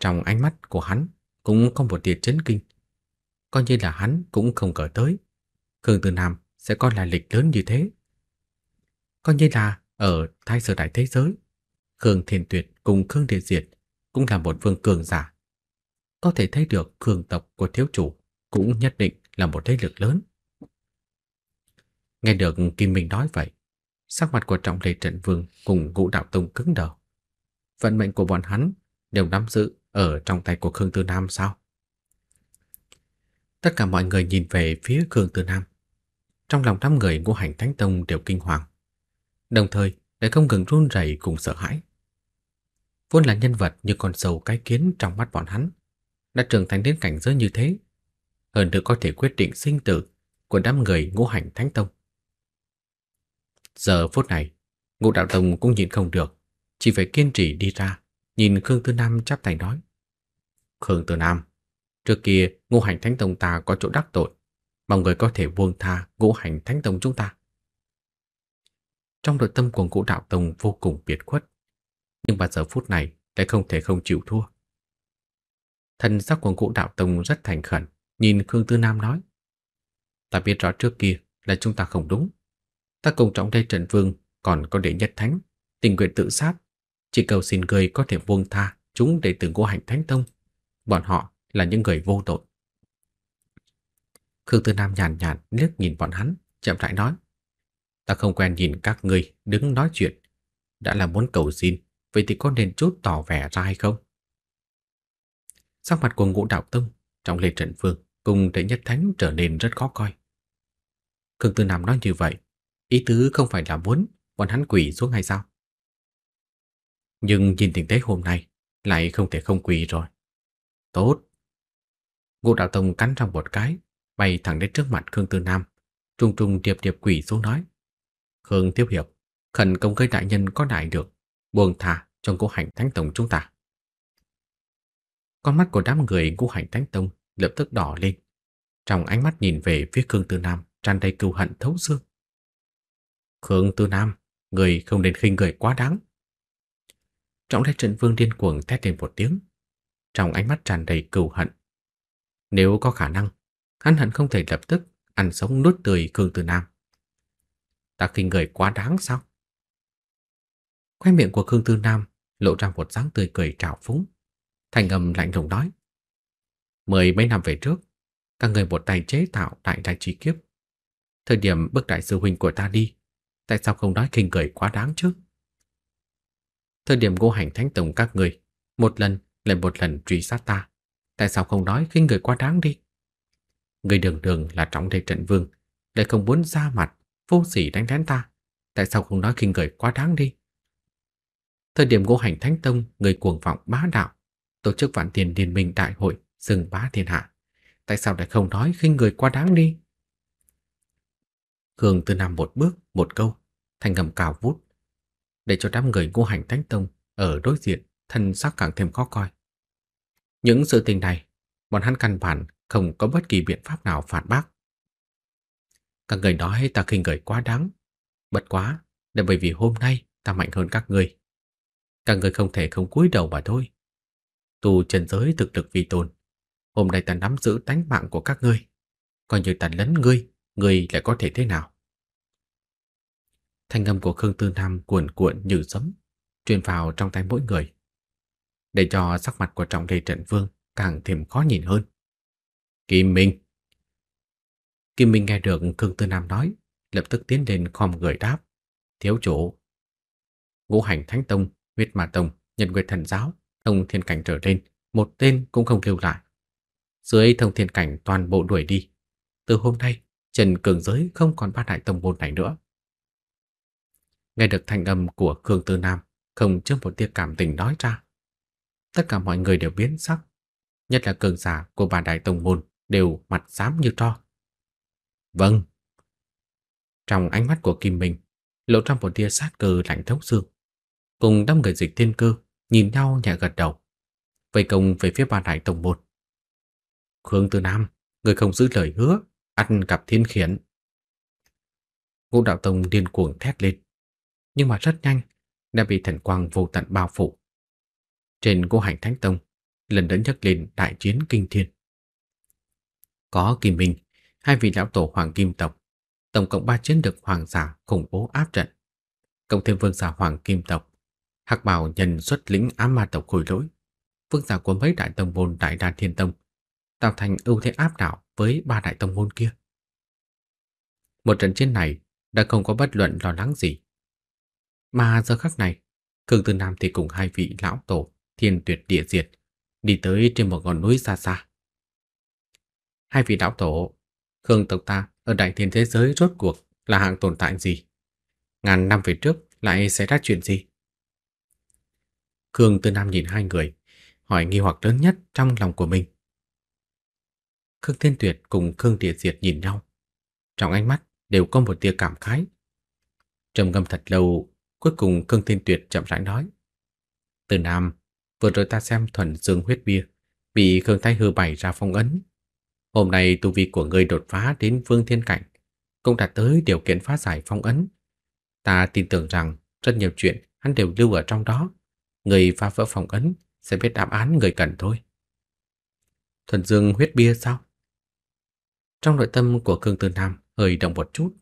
Speaker 1: Trong ánh mắt của hắn cũng không một tia chấn kinh coi như là hắn cũng không ngờ tới. Khương Tử Nam sẽ có là lịch lớn như thế. Coi như là ở thái sở đại thế giới, Khương Thiên Tuyệt cùng Khương Thiên Diệt cũng là một vương cường giả. Có thể thấy được khương tộc của thiếu chủ cũng nhất định là một thế lực lớn. Nghe được Kim Minh nói vậy, sắc mặt của trọng lệ trận vương cùng ngũ đạo tông cứng đờ. Vận mệnh của bọn hắn đều nắm giữ ở trong tay của Khương Tư Nam sao? Tất cả mọi người nhìn về phía Khương Tử Nam. Trong lòng năm người ngũ hành Thánh Tông đều kinh hoàng. Đồng thời, lại không ngừng run rẩy cùng sợ hãi. Vốn là nhân vật như con sâu cái kiến trong mắt bọn hắn, đã trưởng thành đến cảnh giới như thế, hơn nữa có thể quyết định sinh tử của đám người ngũ hành Thánh Tông. Giờ phút này, Ngũ Đạo Tông cũng nhìn không được, chỉ phải kiên trì đi ra, nhìn Khương Tư Nam chắp tay nói. Khương Tư Nam, Trước kia, ngũ hành thánh tông ta có chỗ đắc tội. Mong người có thể buông tha ngũ hành thánh tông chúng ta. Trong nội tâm của ngũ đạo tông vô cùng biệt khuất. Nhưng vào giờ phút này lại không thể không chịu thua. Thần sắc của ngũ đạo tông rất thành khẩn, nhìn Khương Tư Nam nói. Ta biết rõ trước kia là chúng ta không đúng. Ta cùng trọng đây Trần Vương còn có đệ nhất thánh, tình nguyện tự sát. Chỉ cầu xin người có thể buông tha chúng để tử ngũ hành thánh tông. Bọn họ là những người vô tội. Khương Tư Nam nhàn nhạt liếc nhìn bọn hắn, chậm rãi nói: "Ta không quen nhìn các ngươi đứng nói chuyện, đã là muốn cầu xin, vậy thì có nên chút tỏ vẻ ra hay không?" Sắc mặt của Ngũ Đạo Tông trong Lê Trận Phương cùng Đệ Nhất Thánh trở nên rất khó coi. Khương Tư Nam nói như vậy, ý tứ không phải là muốn bọn hắn quỳ xuống hay sao? Nhưng nhìn tình thế hôm nay, lại không thể không quỳ rồi. Tốt, Ngô Đạo Tông cắn trong một cái, bay thẳng đến trước mặt Khương Tư Nam, trùng trùng điệp điệp quỷ xuống nói. Khương tiếp Hiệp, khẩn công gây đại nhân có đại được, buồn thả trong cố hành thánh tổng chúng ta. Con mắt của đám người ngũ hành thánh tông lập tức đỏ lên. Trong ánh mắt nhìn về phía Khương Tư Nam tràn đầy cừu hận thấu xương. Khương Tư Nam, người không nên khinh người quá đáng. Trọng lẽ trận vương điên cuồng thét lên một tiếng. Trong ánh mắt tràn đầy cừu hận nếu có khả năng, hắn hẳn không thể lập tức ăn sống nuốt tươi Khương Tử Nam. Ta kinh người quá đáng sao? Khoe miệng của Khương Tư Nam lộ ra một dáng tươi cười trào phúng. Thành âm lạnh lùng nói. Mười mấy năm về trước, các người một tay chế tạo đại đại trí kiếp. Thời điểm bức đại sư huynh của ta đi, tại sao không nói kinh cười quá đáng chứ? Thời điểm ngô hành thánh tổng các người, một lần lại một lần truy sát ta, Tại sao không nói khinh người quá đáng đi Người đường đường là trọng thể trận vương Lại không muốn ra mặt Vô sỉ đánh lén ta Tại sao không nói khinh người quá đáng đi Thời điểm ngũ hành thánh tông Người cuồng vọng bá đạo Tổ chức vạn tiền liên minh đại hội Dừng bá thiên hạ Tại sao lại không nói khinh người quá đáng đi Khương từ nằm một bước Một câu Thành ngầm cào vút Để cho đám người ngũ hành thánh tông Ở đối diện Thân sắc càng thêm khó coi những sự tình này, bọn hắn căn bản không có bất kỳ biện pháp nào phản bác. Các người nói ta khinh người quá đáng, bất quá là bởi vì hôm nay ta mạnh hơn các người. Các người không thể không cúi đầu mà thôi. tù trần giới thực lực vì tồn. hôm nay ta nắm giữ tánh mạng của các ngươi, coi như ta lấn ngươi, ngươi lại có thể thế nào? Thanh âm của Khương Tư Nam cuộn cuộn như sấm, truyền vào trong tay mỗi người để cho sắc mặt của trọng thể trận vương càng thêm khó nhìn hơn. Kim Minh Kim Minh nghe được Khương Tư Nam nói, lập tức tiến lên khom người đáp. Thiếu chủ Ngũ hành Thánh Tông, Huyết Ma Tông, Nhân Nguyệt Thần Giáo, Thông Thiên Cảnh trở lên, một tên cũng không lưu lại. Dưới Thông Thiên Cảnh toàn bộ đuổi đi. Từ hôm nay, Trần Cường Giới không còn bát đại tông môn này nữa. Nghe được thanh âm của Khương Tư Nam, không trước một tia cảm tình nói ra tất cả mọi người đều biến sắc, nhất là cường giả của bản đại tông môn đều mặt xám như tro. "Vâng." Trong ánh mắt của Kim Minh lộ trong một tia sát cơ lạnh thấu xương. Cùng đám người dịch thiên cơ nhìn nhau nhẹ gật đầu, vây công về phía bản đại tông môn. "Khương Tư Nam, người không giữ lời hứa, ăn cặp thiên khiển." Ngũ đạo tông điên cuồng thét lên, nhưng mà rất nhanh đã bị thần quang vô tận bao phủ trên của hành thánh tông lần đã nhắc lên đại chiến kinh thiên. Có Kim Minh, hai vị lão tổ Hoàng Kim tộc, tổng cộng ba chiến được hoàng giả khủng bố áp trận. Cộng thêm vương giả Hoàng Kim tộc, Hắc Bảo nhân xuất lĩnh ám ma tộc khôi lỗi, vương giả của mấy đại tông môn Đại Đan Thiên Tông, tạo thành ưu thế áp đảo với ba đại tông môn kia. Một trận chiến này đã không có bất luận lo lắng gì. Mà giờ khắc này, Cường Tư Nam thì cùng hai vị lão tổ thiên tuyệt địa diệt, đi tới trên một ngọn núi xa xa. Hai vị đạo tổ, Khương tộc ta ở đại thiên thế giới rốt cuộc là hạng tồn tại gì? Ngàn năm về trước lại xảy ra chuyện gì? Khương Tư Nam nhìn hai người, hỏi nghi hoặc lớn nhất trong lòng của mình. Khương Thiên Tuyệt cùng Khương Địa Diệt nhìn nhau, trong ánh mắt đều có một tia cảm khái. Trầm ngâm thật lâu, cuối cùng Khương Thiên Tuyệt chậm rãi nói: "Từ Nam, Vừa rồi ta xem thuần dương huyết bia bị Khương Thái Hư bày ra phong ấn. Hôm nay tu vi của ngươi đột phá đến vương thiên cảnh, cũng đạt tới điều kiện phá giải phong ấn. Ta tin tưởng rằng rất nhiều chuyện hắn đều lưu ở trong đó. Người phá vỡ phong ấn sẽ biết đáp án người cần thôi. Thuần dương huyết bia sao? Trong nội tâm của Khương Tư Nam hơi động một chút.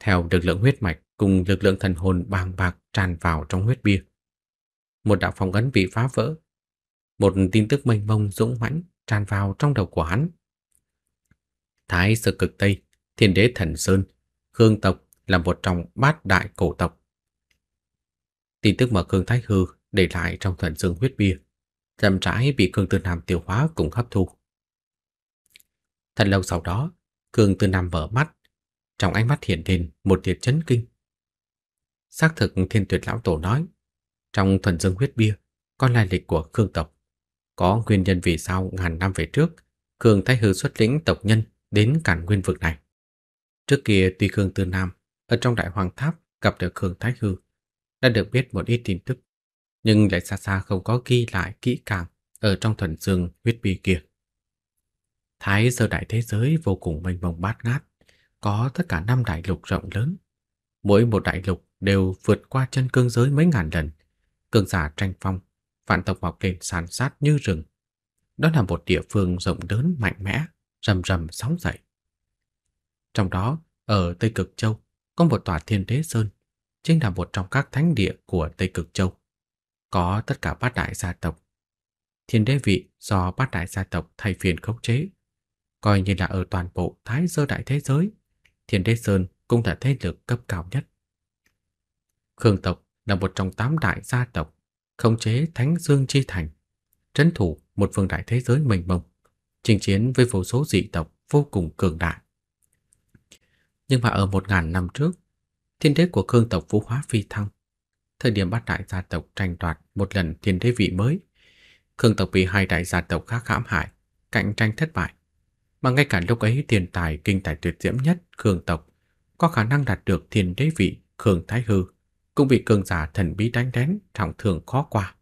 Speaker 1: Theo lực lượng huyết mạch cùng lực lượng thần hồn bàng bạc tràn vào trong huyết bia, một đạo phong ấn bị phá vỡ. Một tin tức mênh mông dũng mãnh tràn vào trong đầu của hắn. Thái sư cực Tây, Thiên đế Thần Sơn, Khương tộc là một trong bát đại cổ tộc. Tin tức mà Khương Thái Hư để lại trong thần dương huyết bia, chậm rãi bị Khương Tư Nam tiêu hóa cùng hấp thu. Thật lâu sau đó, Khương Tư Nam mở mắt, trong ánh mắt hiện lên một tiệt chấn kinh. Xác thực Thiên Tuyệt lão tổ nói, trong thuần dương huyết bia có lai lịch của Khương tộc. Có nguyên nhân vì sao ngàn năm về trước, Khương Thái Hư xuất lĩnh tộc nhân đến cản nguyên vực này. Trước kia tuy Khương Tư Nam ở trong đại hoàng tháp gặp được Khương Thái Hư đã được biết một ít tin tức, nhưng lại xa xa không có ghi lại kỹ càng ở trong thuần dương huyết bia kia. Thái sơ đại thế giới vô cùng mênh mông bát ngát, có tất cả năm đại lục rộng lớn. Mỗi một đại lục đều vượt qua chân cương giới mấy ngàn lần cường giả tranh phong, vạn tộc mọc lên san sát như rừng. Đó là một địa phương rộng lớn mạnh mẽ, rầm rầm sóng dậy. Trong đó, ở Tây Cực Châu, có một tòa thiên đế sơn, chính là một trong các thánh địa của Tây Cực Châu. Có tất cả bát đại gia tộc. Thiên đế vị do bát đại gia tộc thay phiên khống chế, coi như là ở toàn bộ Thái Dơ Đại Thế Giới. Thiên đế sơn cũng là thế lực cấp cao nhất. Khương tộc là một trong tám đại gia tộc khống chế Thánh Dương Chi Thành, trấn thủ một vương đại thế giới mênh mông, chinh chiến với vô số dị tộc vô cùng cường đại. Nhưng mà ở một ngàn năm trước, thiên đế của Khương tộc Vũ Hóa phi thăng, thời điểm bát đại gia tộc tranh đoạt một lần thiên đế vị mới, Khương tộc bị hai đại gia tộc khác hãm hại, cạnh tranh thất bại. Mà ngay cả lúc ấy tiền tài kinh tài tuyệt diễm nhất Khương tộc có khả năng đạt được thiên đế vị Khương Thái Hư cũng bị cường giả thần bí đánh đén trọng thương khó qua.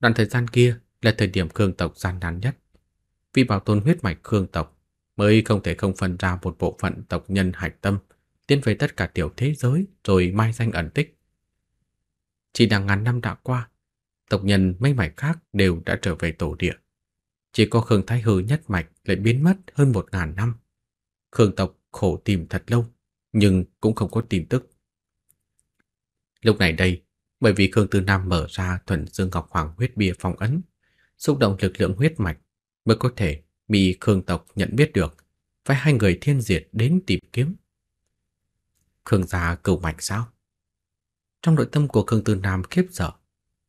Speaker 1: Đoạn thời gian kia là thời điểm cường tộc gian nan nhất. Vì bảo tồn huyết mạch cường tộc mới không thể không phân ra một bộ phận tộc nhân hạch tâm tiến về tất cả tiểu thế giới rồi mai danh ẩn tích. Chỉ đằng ngàn năm đã qua, tộc nhân mấy mạch khác đều đã trở về tổ địa. Chỉ có Khương Thái Hư nhất mạch lại biến mất hơn một ngàn năm. Khương tộc khổ tìm thật lâu, nhưng cũng không có tin tức. Lúc này đây, bởi vì Khương Tư Nam mở ra thuần dương ngọc hoàng huyết bia phong ấn, xúc động lực lượng huyết mạch mới có thể bị Khương tộc nhận biết được, phải hai người thiên diệt đến tìm kiếm. Khương gia cửu mạch sao? Trong nội tâm của Khương Tư Nam khiếp sợ,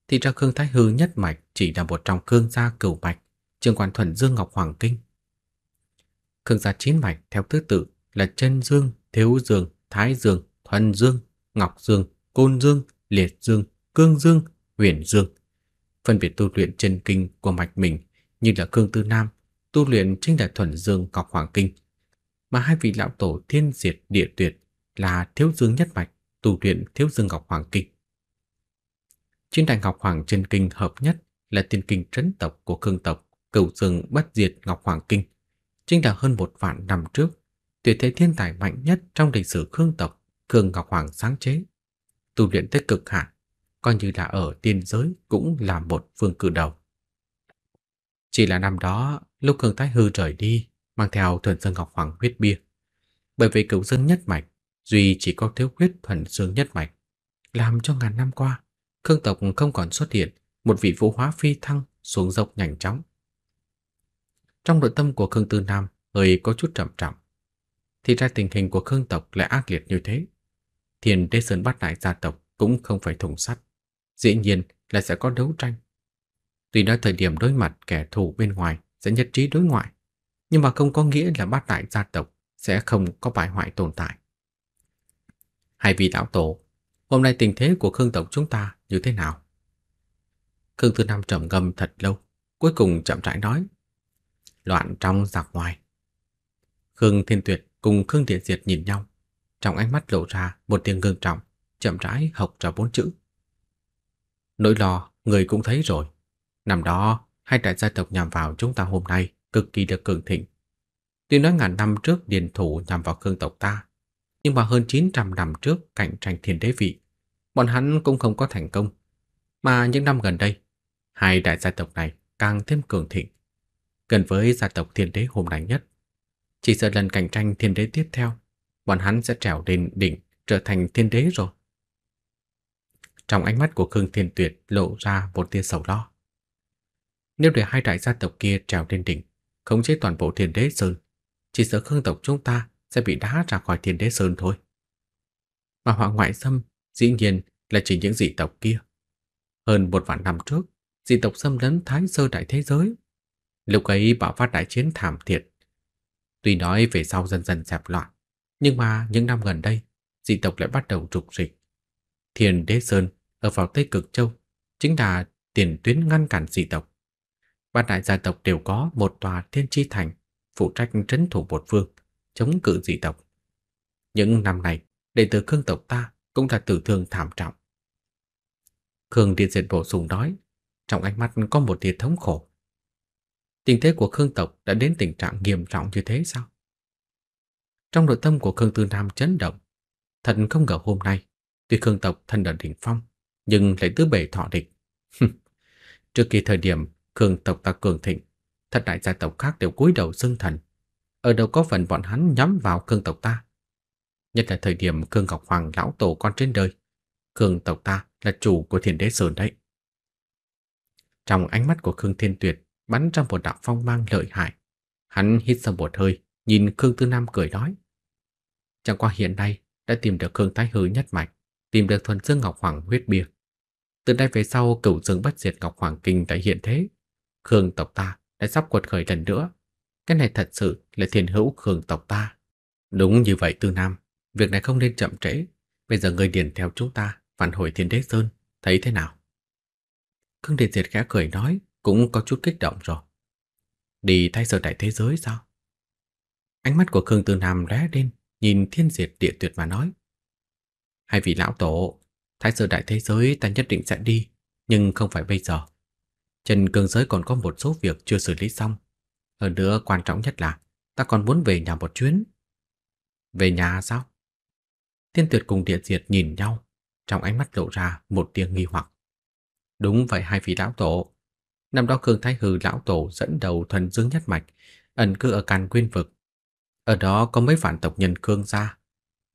Speaker 1: thì ra Khương Thái Hư nhất mạch chỉ là một trong Khương gia cửu mạch, trường quan thuần dương ngọc hoàng kinh. Khương gia chín mạch theo thứ tự là chân dương, thiếu dương, thái dương, thuần dương, ngọc dương, Côn Dương, Liệt Dương, Cương Dương, Huyền Dương. Phân biệt tu luyện chân kinh của mạch mình như là Cương Tư Nam, tu luyện chính là thuần dương cọc hoàng kinh, mà hai vị lão tổ thiên diệt địa tuyệt là thiếu dương nhất mạch tu luyện thiếu dương ngọc hoàng kinh. chiến đài ngọc hoàng chân kinh hợp nhất là tiên kinh trấn tộc của Khương tộc, cửu dương bất diệt ngọc hoàng kinh, chính là hơn một vạn năm trước, tuyệt thế thiên tài mạnh nhất trong lịch sử Khương tộc, cường Ngọc Hoàng sáng chế tu luyện tới cực hạn, coi như là ở tiên giới cũng là một phương cử đầu. Chỉ là năm đó, lúc Khương Thái Hư rời đi, mang theo thuần dương ngọc hoàng huyết bia. Bởi vì cửu dương nhất mạch, duy chỉ có thiếu huyết thuần dương nhất mạch, làm cho ngàn năm qua, Khương tộc không còn xuất hiện một vị vũ hóa phi thăng xuống dốc nhanh chóng. Trong nội tâm của Khương Tư Nam hơi có chút trầm trọng. Thì ra tình hình của Khương tộc lại ác liệt như thế. Thiên Đế Sơn bắt lại gia tộc cũng không phải thùng sắt. Dĩ nhiên là sẽ có đấu tranh. Tuy đã thời điểm đối mặt kẻ thù bên ngoài sẽ nhất trí đối ngoại, nhưng mà không có nghĩa là bát đại gia tộc sẽ không có bại hoại tồn tại. Hai vị lão tổ, hôm nay tình thế của Khương tộc chúng ta như thế nào? Khương Tư Nam trầm ngâm thật lâu, cuối cùng chậm rãi nói. Loạn trong giặc ngoài. Khương Thiên Tuyệt cùng Khương Thiện Diệt nhìn nhau, trong ánh mắt lộ ra một tiếng ngưng trọng, chậm rãi học ra bốn chữ. Nỗi lo, người cũng thấy rồi. Năm đó, hai trại gia tộc nhằm vào chúng ta hôm nay cực kỳ được cường thịnh. Tuy nói ngàn năm trước điền thủ nhằm vào Khương tộc ta, nhưng mà hơn 900 năm trước cạnh tranh thiên đế vị, bọn hắn cũng không có thành công. Mà những năm gần đây, hai đại gia tộc này càng thêm cường thịnh, gần với gia tộc thiên đế hôm nay nhất. Chỉ sợ lần cạnh tranh thiên đế tiếp theo bọn hắn sẽ trèo lên đỉnh trở thành thiên đế rồi. Trong ánh mắt của Khương Thiên Tuyệt lộ ra một tia sầu lo. Nếu để hai đại gia tộc kia trèo lên đỉnh, khống chế toàn bộ thiên đế sơn, chỉ sợ Khương tộc chúng ta sẽ bị đá ra khỏi thiên đế sơn thôi. Mà họa ngoại xâm dĩ nhiên là chỉ những dị tộc kia. Hơn một vạn năm trước, dị tộc xâm lấn thái sơ đại thế giới. Lúc ấy bạo phát đại chiến thảm thiệt. Tuy nói về sau dần dần dẹp loạn, nhưng mà những năm gần đây, dị tộc lại bắt đầu trục dịch. Thiền Đế Sơn ở vào Tây Cực Châu chính là tiền tuyến ngăn cản dị tộc. ba đại gia tộc đều có một tòa thiên tri thành phụ trách trấn thủ một phương, chống cự dị tộc. Những năm này, đệ tử Khương tộc ta cũng là tử thương thảm trọng. Khương Điện Diệt bộ sùng nói, trong ánh mắt có một tia thống khổ. Tình thế của Khương tộc đã đến tình trạng nghiêm trọng như thế sao? Trong nội tâm của Khương Tư Nam chấn động, thật không ngờ hôm nay, tuy Khương tộc thân ở đỉnh phong, nhưng lại tứ bề thọ địch. Trước kỳ thời điểm Khương tộc ta cường thịnh, thật đại gia tộc khác đều cúi đầu xưng thần. Ở đâu có phần bọn hắn nhắm vào Khương tộc ta. Nhất là thời điểm Khương Ngọc Hoàng lão tổ con trên đời, Khương tộc ta là chủ của thiền Đế Sơn đấy. Trong ánh mắt của Khương Thiên Tuyệt bắn ra một đạo phong mang lợi hại. Hắn hít sâu một hơi, nhìn Khương Tư Nam cười nói. Chẳng qua hiện nay đã tìm được Khương Thái Hư nhất mạch, tìm được thuần dương ngọc hoàng huyết bia. Từ nay về sau cửu dương bất diệt ngọc hoàng kinh tại hiện thế, Khương tộc ta đã sắp quật khởi lần nữa. Cái này thật sự là thiên hữu Khương tộc ta. Đúng như vậy Tư Nam, việc này không nên chậm trễ. Bây giờ người điền theo chúng ta, phản hồi thiên đế sơn, thấy thế nào? Khương Điền Diệt khẽ cười nói, cũng có chút kích động rồi. Đi thay sở đại thế giới sao? Ánh mắt của Khương Tư Nam lóe lên, nhìn thiên diệt địa tuyệt mà nói. Hai vị lão tổ, thái sơ đại thế giới ta nhất định sẽ đi, nhưng không phải bây giờ. Trần cường Giới còn có một số việc chưa xử lý xong. Hơn nữa quan trọng nhất là ta còn muốn về nhà một chuyến. Về nhà sao? Thiên tuyệt cùng địa diệt nhìn nhau, trong ánh mắt lộ ra một tia nghi hoặc. Đúng vậy hai vị lão tổ. Năm đó Khương Thái Hư lão tổ dẫn đầu thần dương nhất mạch, ẩn cư ở Càn Quyên Vực, ở đó có mấy vạn tộc nhân Khương gia,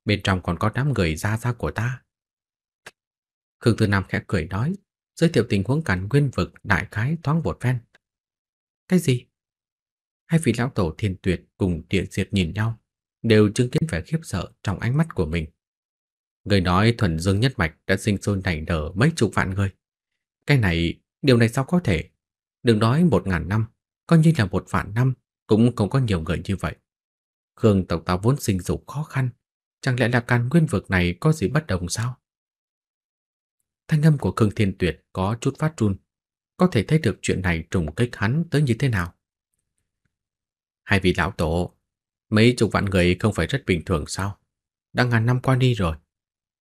Speaker 1: bên trong còn có đám người gia gia của ta. Khương Tư Nam khẽ cười nói, giới thiệu tình huống cảnh nguyên vực đại khái thoáng một phen. Cái gì? Hai vị lão tổ thiên tuyệt cùng địa diệt nhìn nhau, đều chứng kiến vẻ khiếp sợ trong ánh mắt của mình. Người nói thuần dương nhất mạch đã sinh sôi nảy nở mấy chục vạn người. Cái này, điều này sao có thể? Đừng nói một ngàn năm, coi như là một vạn năm cũng không có nhiều người như vậy. Khương tộc ta vốn sinh dục khó khăn, chẳng lẽ là càn nguyên vực này có gì bất đồng sao? Thanh âm của Khương Thiên Tuyệt có chút phát run, có thể thấy được chuyện này trùng kích hắn tới như thế nào. Hai vị lão tổ, mấy chục vạn người không phải rất bình thường sao? Đã ngàn năm qua đi rồi,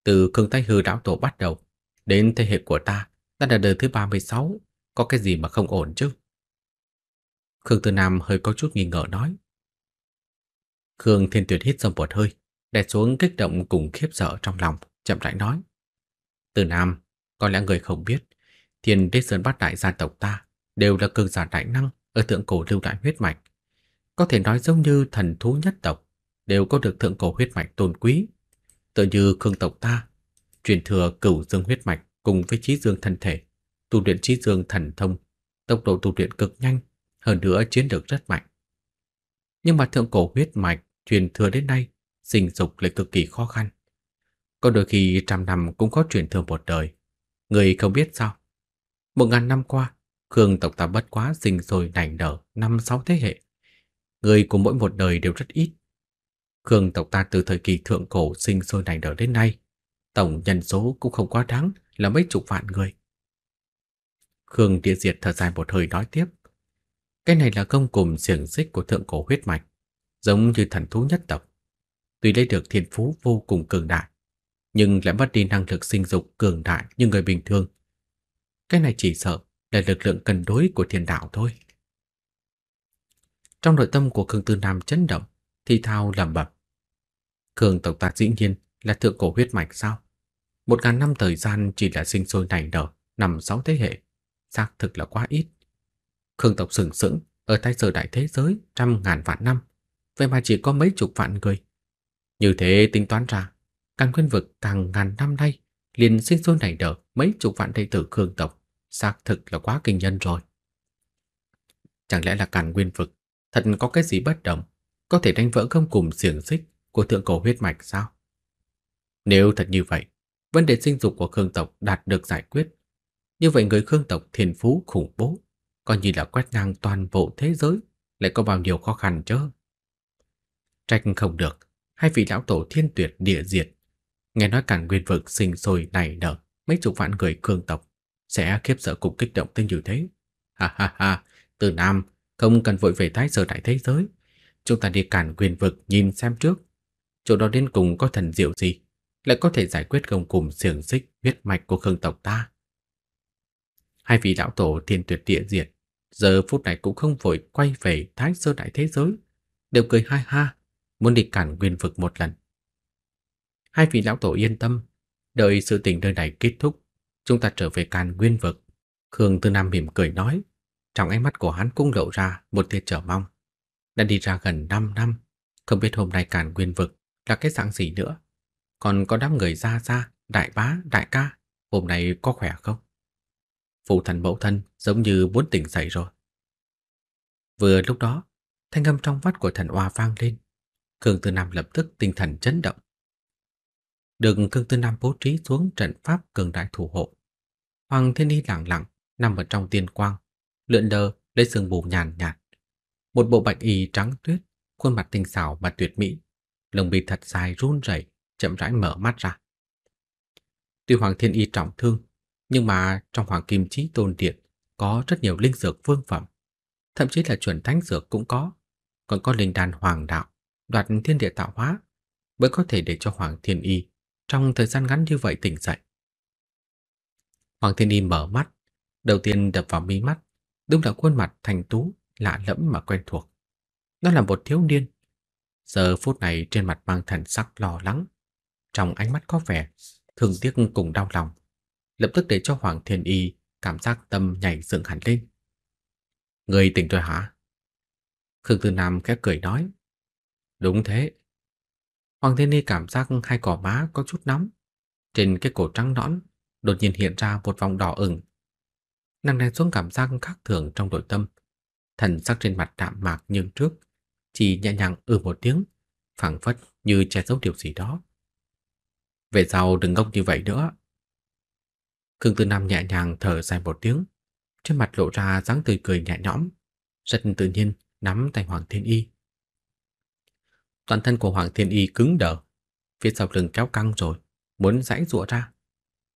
Speaker 1: từ Khương Thái Hư lão tổ bắt đầu, đến thế hệ của ta, ta đã đời thứ 36, có cái gì mà không ổn chứ? Khương Tư Nam hơi có chút nghi ngờ nói. Khương Thiên Tuyệt hít sâu một hơi, đè xuống kích động cùng khiếp sợ trong lòng, chậm rãi nói: "Từ Nam, có lẽ người không biết, Thiên Đế Sơn Bát Đại gia tộc ta đều là cường giả đại năng ở thượng cổ lưu đại huyết mạch, có thể nói giống như thần thú nhất tộc đều có được thượng cổ huyết mạch tôn quý, Tự như Khương tộc ta truyền thừa cửu dương huyết mạch cùng với trí dương thân thể, tu luyện trí dương thần thông, tốc độ tu luyện cực nhanh, hơn nữa chiến lược rất mạnh. Nhưng mà thượng cổ huyết mạch truyền thừa đến nay, sinh dục lại cực kỳ khó khăn. Có đôi khi trăm năm cũng có truyền thừa một đời. Người không biết sao? Một ngàn năm qua, Khương tộc ta bất quá sinh rồi nảy nở năm sáu thế hệ. Người của mỗi một đời đều rất ít. Khương tộc ta từ thời kỳ thượng cổ sinh sôi nảy nở đến nay, tổng nhân số cũng không quá đáng là mấy chục vạn người. Khương Địa Diệt thở dài một hơi nói tiếp. Cái này là công cùng xiềng xích của thượng cổ huyết mạch giống như thần thú nhất tộc. Tuy lấy được thiên phú vô cùng cường đại, nhưng lại mất đi năng lực sinh dục cường đại như người bình thường. Cái này chỉ sợ là lực lượng cân đối của thiên đạo thôi. Trong nội tâm của Khương Tư Nam chấn động, thì thao lầm bẩm. Khương tộc ta dĩ nhiên là thượng cổ huyết mạch sao? Một ngàn năm thời gian chỉ là sinh sôi nảy nở, nằm sáu thế hệ, xác thực là quá ít. Khương tộc sừng sững ở thái sở đại thế giới trăm ngàn vạn năm, vậy mà chỉ có mấy chục vạn người. Như thế tính toán ra, càng nguyên vực càng ngàn năm nay liền sinh sôi nảy nở mấy chục vạn đệ tử khương tộc, xác thực là quá kinh nhân rồi. Chẳng lẽ là càn nguyên vực thật có cái gì bất đồng, có thể đánh vỡ không cùng xiềng xích của thượng cổ huyết mạch sao? Nếu thật như vậy, vấn đề sinh dục của Khương tộc đạt được giải quyết. Như vậy người Khương tộc thiền phú khủng bố, coi như là quét ngang toàn bộ thế giới, lại có bao nhiêu khó khăn chứ? Trách không được, hai vị lão tổ thiên tuyệt địa diệt. Nghe nói cản nguyên vực sinh sôi này nở, mấy chục vạn người cường tộc sẽ khiếp sợ cục kích động tới như thế. Ha ha ha, từ Nam, không cần vội về thái sở đại thế giới. Chúng ta đi cản nguyên vực nhìn xem trước. Chỗ đó đến cùng có thần diệu gì, lại có thể giải quyết gồng cùng xiềng xích huyết mạch của khương tộc ta. Hai vị lão tổ thiên tuyệt địa diệt, giờ phút này cũng không vội quay về thái sơ đại thế giới, đều cười hai ha, muốn đi cản Nguyên vực một lần. Hai vị lão tổ yên tâm, đợi sự tình nơi này kết thúc, chúng ta trở về càn nguyên vực. Khương Tư Nam mỉm cười nói, trong ánh mắt của hắn cũng lộ ra một tia trở mong. Đã đi ra gần 5 năm, không biết hôm nay càn nguyên vực là cái dạng gì nữa. Còn có đám người ra ra, đại bá, đại ca, hôm nay có khỏe không? Phụ thần mẫu thân giống như muốn tỉnh dậy rồi. Vừa lúc đó, thanh âm trong vắt của thần oa vang lên. Khương Tư Nam lập tức tinh thần chấn động. Được Khương Tư Nam bố trí xuống trận pháp cường đại thủ hộ. Hoàng Thiên Y lặng lặng nằm ở trong tiên quang, lượn đờ lấy sương mù nhàn nhạt. Một bộ bạch y trắng tuyết, khuôn mặt tinh xảo và tuyệt mỹ, lồng bị thật dài run rẩy, chậm rãi mở mắt ra. Tuy Hoàng Thiên Y trọng thương, nhưng mà trong Hoàng Kim Chí Tôn Điện có rất nhiều linh dược phương phẩm, thậm chí là chuẩn thánh dược cũng có, còn có linh đan hoàng đạo đoạt thiên địa tạo hóa mới có thể để cho Hoàng Thiên Y trong thời gian ngắn như vậy tỉnh dậy. Hoàng Thiên Y mở mắt, đầu tiên đập vào mi mắt, đúng là khuôn mặt thành tú, lạ lẫm mà quen thuộc. Đó là một thiếu niên. Giờ phút này trên mặt mang thần sắc lo lắng, trong ánh mắt có vẻ thương tiếc cùng đau lòng, lập tức để cho Hoàng Thiên Y cảm giác tâm nhảy dựng hẳn lên. Người tỉnh rồi hả? Khương Tư Nam khẽ cười nói, Đúng thế. Hoàng Thiên Ni cảm giác hai cỏ má có chút nóng. Trên cái cổ trắng nõn, đột nhiên hiện ra một vòng đỏ ửng. Nàng đè xuống cảm giác khác thường trong nội tâm. Thần sắc trên mặt đạm mạc như trước, chỉ nhẹ nhàng ừ một tiếng, phảng phất như che giấu điều gì đó. Về sau đừng ngốc như vậy nữa. Khương Tư Nam nhẹ nhàng thở dài một tiếng, trên mặt lộ ra dáng tươi cười nhẹ nhõm, rất tự nhiên nắm tay Hoàng Thiên Y. Toàn thân của Hoàng Thiên Y cứng đờ, phía sau lưng kéo căng rồi, muốn giãy giụa ra.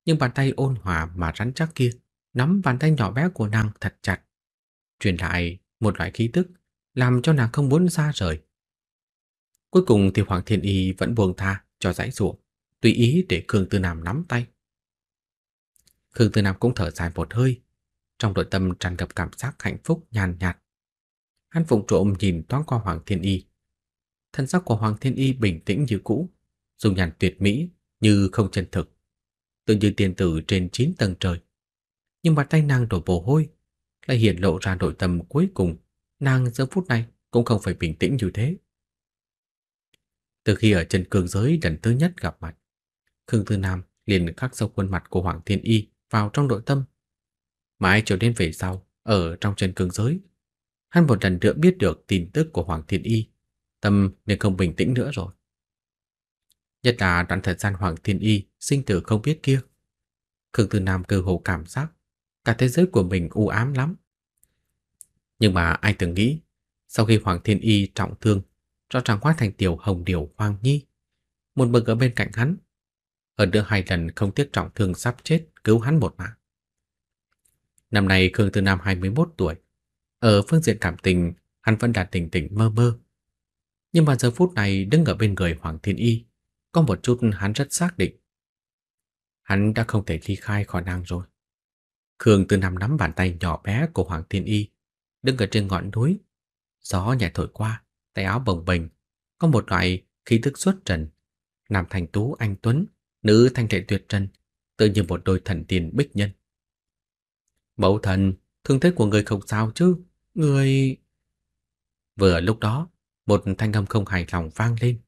Speaker 1: Nhưng bàn tay ôn hòa mà rắn chắc kia nắm bàn tay nhỏ bé của nàng thật chặt, truyền lại một loại khí tức làm cho nàng không muốn ra rời. Cuối cùng thì Hoàng Thiên Y vẫn buông tha cho giãy giụa, tùy ý để Khương Tư Nam nắm tay. Khương Tư Nam cũng thở dài một hơi, trong nội tâm tràn ngập cảm giác hạnh phúc nhàn nhạt. Hắn phụng trộm nhìn toán qua Hoàng Thiên Y, thân sắc của Hoàng Thiên Y bình tĩnh như cũ, dung nhàn tuyệt mỹ như không chân thực, tự như tiên tử trên 9 tầng trời. Nhưng bàn tay nàng đổ bồ hôi, lại hiện lộ ra nội tâm cuối cùng, nàng giờ phút này cũng không phải bình tĩnh như thế. Từ khi ở chân cường giới lần thứ nhất gặp mặt, Khương Tư Nam liền khắc sâu khuôn mặt của Hoàng Thiên Y vào trong nội tâm. Mãi trở nên về sau, ở trong chân cường giới, hắn một lần nữa biết được tin tức của Hoàng Thiên Y Tâm nên không bình tĩnh nữa rồi. Nhất là đoạn thời gian Hoàng Thiên Y sinh tử không biết kia. Khương Tư Nam cơ hồ cảm giác cả thế giới của mình u ám lắm. Nhưng mà ai từng nghĩ, sau khi Hoàng Thiên Y trọng thương, rõ trang hóa thành tiểu hồng điều Hoàng Nhi, một mực ở bên cạnh hắn. ở nữa hai lần không tiếc trọng thương sắp chết cứu hắn một mạng. Năm nay Khương Tư Nam 21 tuổi, ở phương diện cảm tình hắn vẫn đạt tình tình mơ mơ, nhưng mà giờ phút này đứng ở bên người Hoàng Thiên Y, có một chút hắn rất xác định. Hắn đã không thể ly khai khỏi nàng rồi. Khương từ nằm nắm bàn tay nhỏ bé của Hoàng Thiên Y, đứng ở trên ngọn núi. Gió nhẹ thổi qua, tay áo bồng bềnh, có một loại khí thức xuất trần. Nam thành tú anh Tuấn, nữ thanh lệ tuyệt trần, tự như một đôi thần tiên bích nhân. Mẫu thần, thương thế của người không sao chứ, người... Vừa lúc đó, một thanh âm không hài lòng vang lên.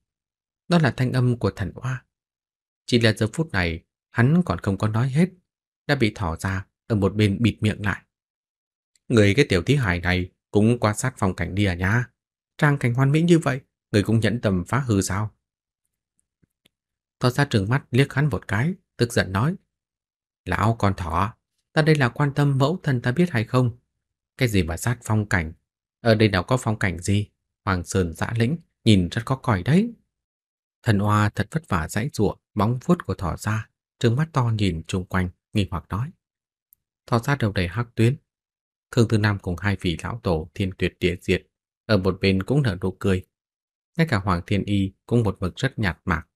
Speaker 1: Đó là thanh âm của thần oa. Chỉ là giờ phút này, hắn còn không có nói hết, đã bị thỏ ra ở một bên bịt miệng lại. Người cái tiểu thí hải này cũng quan sát phong cảnh đi à nhá. Trang cảnh hoan mỹ như vậy, người cũng nhẫn tầm phá hư sao? Thỏ ra trừng mắt liếc hắn một cái, tức giận nói. Lão con thỏ, ta đây là quan tâm mẫu thân ta biết hay không? Cái gì mà sát phong cảnh? Ở đây nào có phong cảnh gì? Hoàng Sơn dã lĩnh, nhìn rất có còi đấy. Thần Oa thật vất vả dãy rủa móng vuốt của thỏ ra, trừng mắt to nhìn chung quanh, nghi hoặc nói. Thỏ ra đầu đầy hắc tuyến. Khương Tư Nam cùng hai vị lão tổ thiên tuyệt địa diệt, ở một bên cũng nở nụ cười. Ngay cả Hoàng Thiên Y cũng một mực rất nhạt mạc,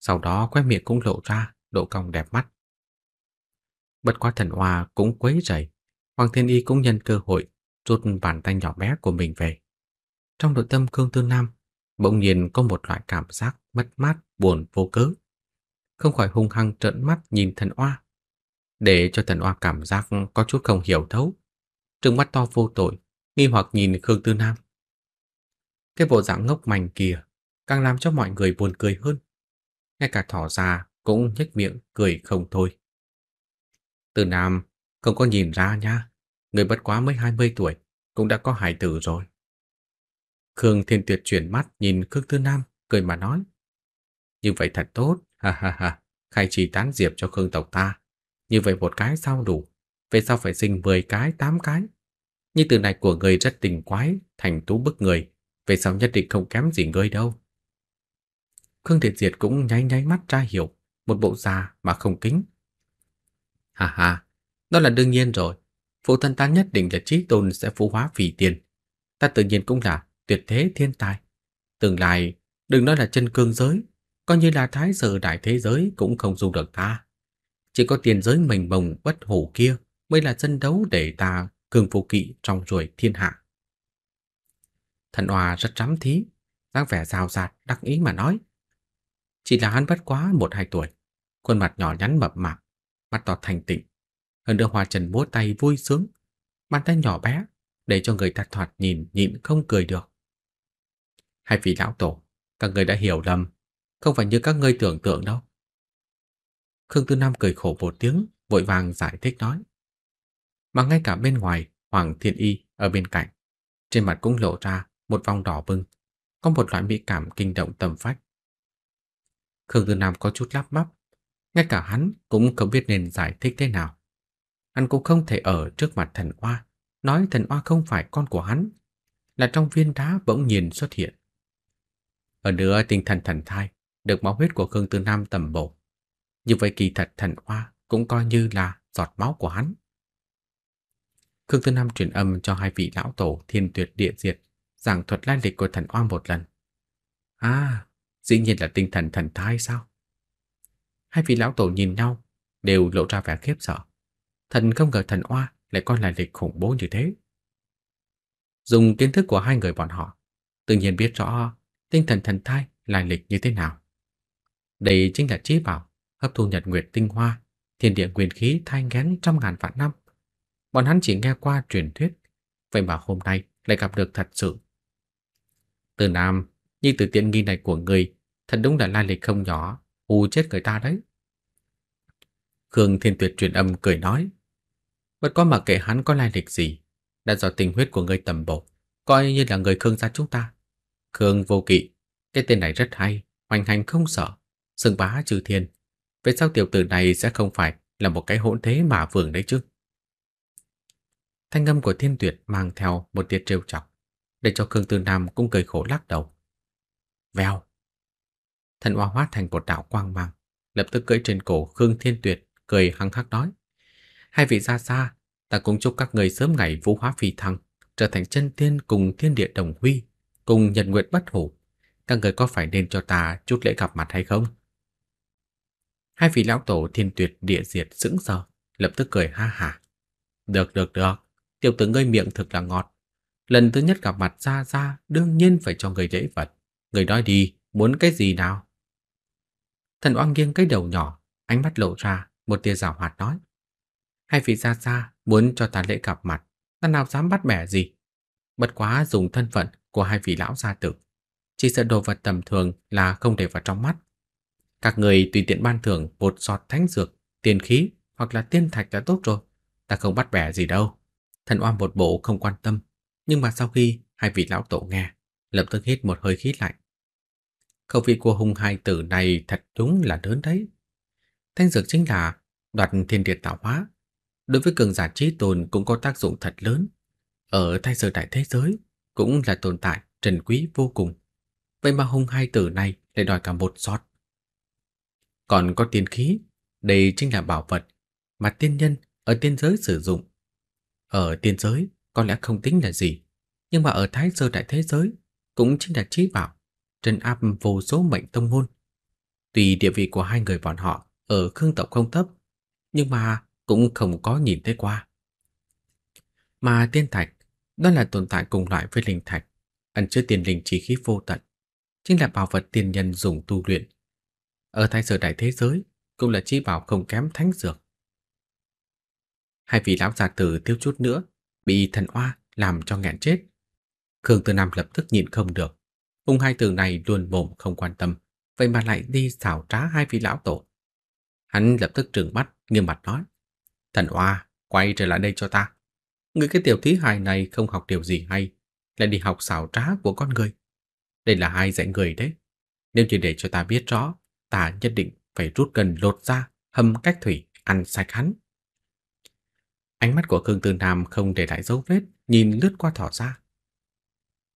Speaker 1: sau đó quét miệng cũng lộ ra, độ cong đẹp mắt. Bất quá thần Oa cũng quấy rầy, Hoàng Thiên Y cũng nhân cơ hội rút bàn tay nhỏ bé của mình về. Trong nội tâm Khương Tư Nam bỗng nhiên có một loại cảm giác mất mát buồn vô cớ. Không khỏi hung hăng trợn mắt nhìn thần oa. Để cho thần oa cảm giác có chút không hiểu thấu. Trừng mắt to vô tội, nghi hoặc nhìn Khương Tư Nam. Cái bộ dạng ngốc mành kia càng làm cho mọi người buồn cười hơn. Ngay cả thỏ già cũng nhếch miệng cười không thôi. Từ Nam không có nhìn ra nha, người bất quá mới 20 tuổi cũng đã có hài tử rồi. Khương Thiên Tuyệt chuyển mắt nhìn Khương Tư Nam, cười mà nói. Như vậy thật tốt, ha ha ha, khai trì tán diệp cho Khương tộc ta. Như vậy một cái sao đủ, về sau phải sinh 10 cái, 8 cái. Như từ này của người rất tình quái, thành tú bức người, về sau nhất định không kém gì ngươi đâu. Khương Thiệt Diệt cũng nháy nháy mắt ra hiểu, một bộ già mà không kính. Hà hà, đó là đương nhiên rồi, phụ thân ta nhất định là trí tôn sẽ phú hóa phỉ tiền. Ta tự nhiên cũng là tuyệt thế thiên tài. Tương lai, đừng nói là chân cương giới, coi như là thái sở đại thế giới cũng không dung được ta. Chỉ có tiền giới mình bồng bất hủ kia mới là sân đấu để ta cường phụ kỵ trong ruồi thiên hạ. Thần Hòa rất chấm thí, dáng vẻ rào rạt đắc ý mà nói. Chỉ là hắn bất quá một hai tuổi, khuôn mặt nhỏ nhắn mập mạp, mắt to thành tịnh. Hơn nữa hòa Trần múa tay vui sướng, bàn tay nhỏ bé để cho người ta thoạt nhìn nhịn không cười được. Hai vị lão tổ, các người đã hiểu lầm, không phải như các ngươi tưởng tượng đâu. Khương Tư Nam cười khổ một tiếng, vội vàng giải thích nói. Mà ngay cả bên ngoài, Hoàng Thiên Y ở bên cạnh, trên mặt cũng lộ ra một vòng đỏ bừng, có một loại mỹ cảm kinh động tâm phách. Khương Tư Nam có chút lắp bắp, ngay cả hắn cũng không biết nên giải thích thế nào. Hắn cũng không thể ở trước mặt thần oa, nói thần oa không phải con của hắn, là trong viên đá bỗng nhiên xuất hiện. Ở nữa tinh thần thần thai được máu huyết của Khương Tư Nam tầm bổ. Như vậy kỳ thật thần hoa cũng coi như là giọt máu của hắn. Khương Tư Nam truyền âm cho hai vị lão tổ thiên tuyệt địa diệt giảng thuật lai lịch của thần hoa một lần. À, dĩ nhiên là tinh thần thần thai sao? Hai vị lão tổ nhìn nhau đều lộ ra vẻ khiếp sợ. Thần không ngờ thần oa lại coi lại lịch khủng bố như thế. Dùng kiến thức của hai người bọn họ, tự nhiên biết rõ tinh thần thần thai lai lịch như thế nào. Đây chính là trí bảo hấp thu nhật nguyệt tinh hoa, thiên địa nguyên khí thai nghén trăm ngàn vạn năm. Bọn hắn chỉ nghe qua truyền thuyết, vậy mà hôm nay lại gặp được thật sự. Từ Nam, như từ tiện nghi này của người, thật đúng là lai lịch không nhỏ, u chết người ta đấy. Khương Thiên Tuyệt truyền âm cười nói, bất có mà kệ hắn có lai lịch gì, đã do tình huyết của người tầm bổ, coi như là người Khương gia chúng ta Khương Vô Kỵ, cái tên này rất hay, hoành hành không sợ, sừng bá trừ thiên. Vậy sau tiểu tử này sẽ không phải là một cái hỗn thế mà vườn đấy chứ? Thanh âm của Thiên Tuyệt mang theo một tia trêu chọc, để cho Khương Tư Nam cũng cười khổ lắc đầu. Vèo. Thần hoa hóa thành một đạo quang mang, lập tức cưỡi trên cổ Khương Thiên Tuyệt, cười hăng hắc nói: "Hai vị ra xa, ta cũng chúc các người sớm ngày vũ hóa phi thăng, trở thành chân tiên cùng thiên địa đồng huy, cùng Nhật Nguyệt bất hủ, các người có phải nên cho ta chút lễ gặp mặt hay không? Hai vị lão tổ thiên tuyệt địa diệt sững sờ, lập tức cười ha hả. Được được được, tiểu tử ngươi miệng thực là ngọt. Lần thứ nhất gặp mặt ra ra, đương nhiên phải cho người lễ vật. Người nói đi, muốn cái gì nào? Thần oan nghiêng cái đầu nhỏ, ánh mắt lộ ra, một tia rào hoạt nói. Hai vị ra ra muốn cho ta lễ gặp mặt, ta nào dám bắt bẻ gì. Bất quá dùng thân phận của hai vị lão gia tử. Chỉ sợ đồ vật tầm thường là không để vào trong mắt. Các người tùy tiện ban thưởng một giọt thánh dược, tiền khí hoặc là tiên thạch đã tốt rồi. Ta không bắt bẻ gì đâu. Thần oan một bộ không quan tâm. Nhưng mà sau khi hai vị lão tổ nghe, lập tức hít một hơi khí lạnh. Khẩu vị của hùng hai tử này thật đúng là lớn đấy. Thanh dược chính là đoạt thiên địa tạo hóa. Đối với cường giả trí tồn cũng có tác dụng thật lớn. Ở thay dược đại thế giới, cũng là tồn tại trần quý vô cùng. Vậy mà hung hai tử này lại đòi cả một giọt. Còn có tiên khí, đây chính là bảo vật mà tiên nhân ở tiên giới sử dụng. Ở tiên giới có lẽ không tính là gì, nhưng mà ở Thái Sơ Đại Thế Giới cũng chính là trí bảo, trần áp vô số mệnh tông môn. Tùy địa vị của hai người bọn họ ở khương tộc không thấp, nhưng mà cũng không có nhìn thấy qua. Mà tiên thạch đó là tồn tại cùng loại với linh thạch, ẩn chứa tiền linh chi khí vô tận, chính là bảo vật tiên nhân dùng tu luyện. Ở thái sở đại thế giới, cũng là chi bảo không kém thánh dược. Hai vị lão già tử tiêu chút nữa, bị thần oa làm cho nghẹn chết. Khương Tư Nam lập tức nhịn không được, hung hai từ này luôn mồm không quan tâm, vậy mà lại đi xảo trá hai vị lão tổ. Hắn lập tức trừng mắt, nghiêm mặt nói: "Thần oa, quay trở lại đây cho ta." Người cái tiểu thí hài này không học điều gì hay, lại đi học xảo trá của con người. Đây là hai dạy người đấy. Nếu chỉ để cho ta biết rõ, ta nhất định phải rút gần lột ra, hâm cách thủy, ăn sạch hắn. Ánh mắt của Khương Tư Nam không để lại dấu vết, nhìn lướt qua thỏ ra.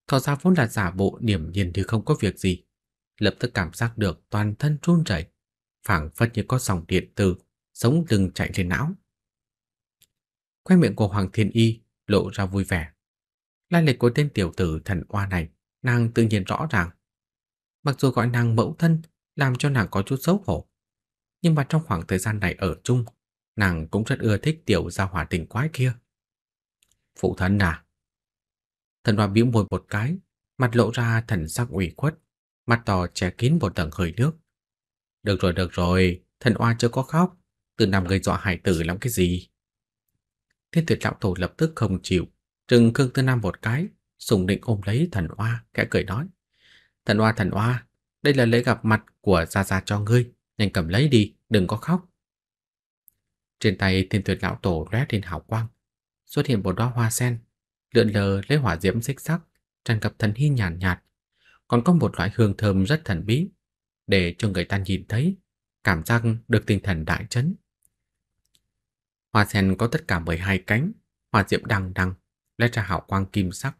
Speaker 1: Thỏ ra vốn là giả bộ niềm nhiên như không có việc gì, lập tức cảm giác được toàn thân run rẩy, phảng phất như có dòng điện từ sống lưng chạy lên não. Khoe miệng của Hoàng Thiên Y lộ ra vui vẻ. Lai lịch của tên tiểu tử thần oa này, nàng tự nhiên rõ ràng. Mặc dù gọi nàng mẫu thân làm cho nàng có chút xấu hổ, nhưng mà trong khoảng thời gian này ở chung, nàng cũng rất ưa thích tiểu gia hỏa tình quái kia. Phụ thân à? Thần hoa bĩu môi một cái, mặt lộ ra thần sắc ủy khuất, mặt to che kín một tầng hơi nước. Được rồi, được rồi, thần oa chưa có khóc, từ nằm gây dọa hải tử làm cái gì? Thiên tuyệt lão tổ lập tức không chịu, trừng Khương Tư Nam một cái, sùng định ôm lấy thần oa, kẽ cười nói. Thần oa, thần oa, đây là lễ gặp mặt của Gia Gia cho ngươi, nhanh cầm lấy đi, đừng có khóc. Trên tay thiên tuyệt lão tổ lóe lên hào quang, xuất hiện một đóa hoa sen, lượn lờ lấy hỏa diễm xích sắc, tràn ngập thần hy nhàn nhạt, nhạt, còn có một loại hương thơm rất thần bí, để cho người ta nhìn thấy, cảm giác được tinh thần đại chấn. Hoa sen có tất cả 12 cánh, hoa diệm đằng đằng, lóe ra hào quang kim sắc,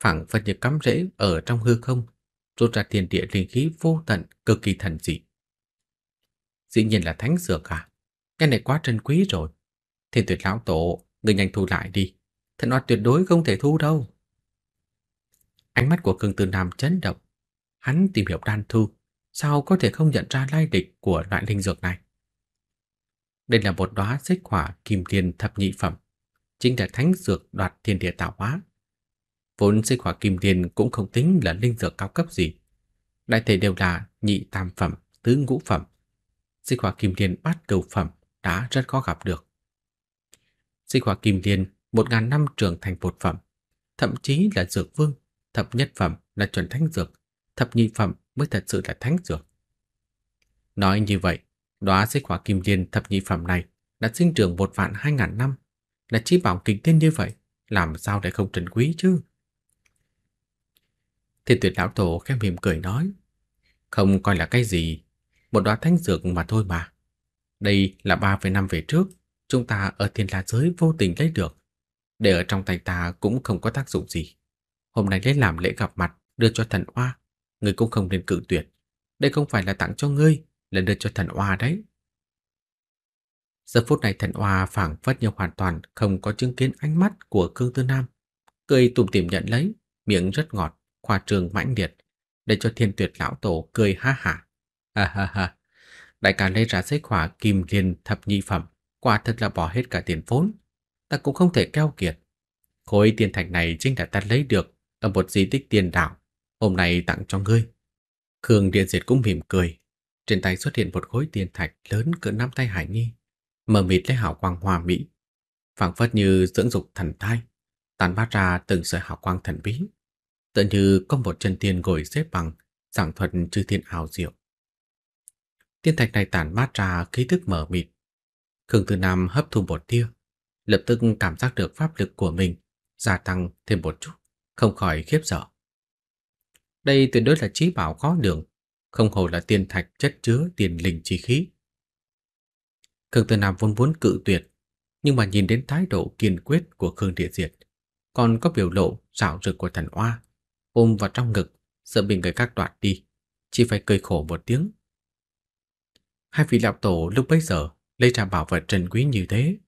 Speaker 1: phẳng phất như cắm rễ ở trong hư không, rút ra thiên địa linh khí vô tận, cực kỳ thần dị. Dĩ nhiên là thánh dược à? Cái này quá trân quý rồi. Thiên tuyệt lão tổ, người nhanh thu lại đi. Thần oát tuyệt đối không thể thu đâu. Ánh mắt của Khương Tư Nam chấn động. Hắn tìm hiểu đan thu, sao có thể không nhận ra lai địch của loại linh dược này. Đây là một đóa xích hỏa kim tiền thập nhị phẩm, chính là thánh dược đoạt thiên địa tạo hóa. Vốn xích hỏa kim tiền cũng không tính là linh dược cao cấp gì, đại thể đều là nhị tam phẩm, tứ ngũ phẩm. Xích hỏa kim tiền bát cửu phẩm đã rất khó gặp được. Xích hỏa kim tiền một ngàn năm trưởng thành bột phẩm, thậm chí là dược vương, thập nhất phẩm là chuẩn thánh dược, thập nhị phẩm mới thật sự là thánh dược. Nói như vậy, Đóa xích hỏa kim liên thập nhị phẩm này đã sinh trưởng một vạn hai ngàn năm, là chi bảo kinh thiên như vậy, làm sao để không trân quý chứ? Thiên tuyệt lão tổ khẽ mỉm cười nói, không coi là cái gì, một đóa thanh dược mà thôi mà. Đây là ba về năm về trước, chúng ta ở thiên la giới vô tình lấy được, để ở trong tay ta cũng không có tác dụng gì. Hôm nay lấy làm lễ gặp mặt, đưa cho thần hoa, người cũng không nên cự tuyệt. Đây không phải là tặng cho ngươi, là đưa cho thần oa đấy. Giờ phút này thần oa phảng phất như hoàn toàn không có chứng kiến ánh mắt của Cương Tư Nam, cười tủm tìm nhận lấy, miệng rất ngọt, khoa trường mãnh liệt, để cho Thiên Tuyệt lão tổ cười ha hả. Ha ha ha. Đại ca lấy ra sách khóa kim liên thập nhị phẩm, quả thật là bỏ hết cả tiền vốn, ta cũng không thể keo kiệt. Khối tiền thạch này chính là ta lấy được ở một di tích tiền đạo, hôm nay tặng cho ngươi. Khương Điền Diệt cũng mỉm cười, trên tay xuất hiện một khối tiền thạch lớn cỡ nắm tay Hải nghi mờ mịt lấy hào quang hòa mỹ, phảng phất như dưỡng dục thần thai, tàn bát ra từng sợi hào quang thần bí, tự như có một chân tiên ngồi xếp bằng, giảng thuật chư thiên ảo diệu. Tiên thạch này tàn bát ra khí thức mờ mịt. Khương Tư Nam hấp thu một tia, lập tức cảm giác được pháp lực của mình gia tăng thêm một chút, không khỏi khiếp sợ. Đây tuyệt đối là trí bảo khó đường, không hổ là tiên thạch chất chứa tiền linh chi khí. Khương Tử Nam vốn vốn cự tuyệt, nhưng mà nhìn đến thái độ kiên quyết của Khương Địa Diệt, còn có biểu lộ rạo rực của thần oa, ôm vào trong ngực, sợ bị người khác đoạt đi, chỉ phải cười khổ một tiếng. Hai vị lão tổ lúc bấy giờ lấy ra bảo vật trân quý như thế,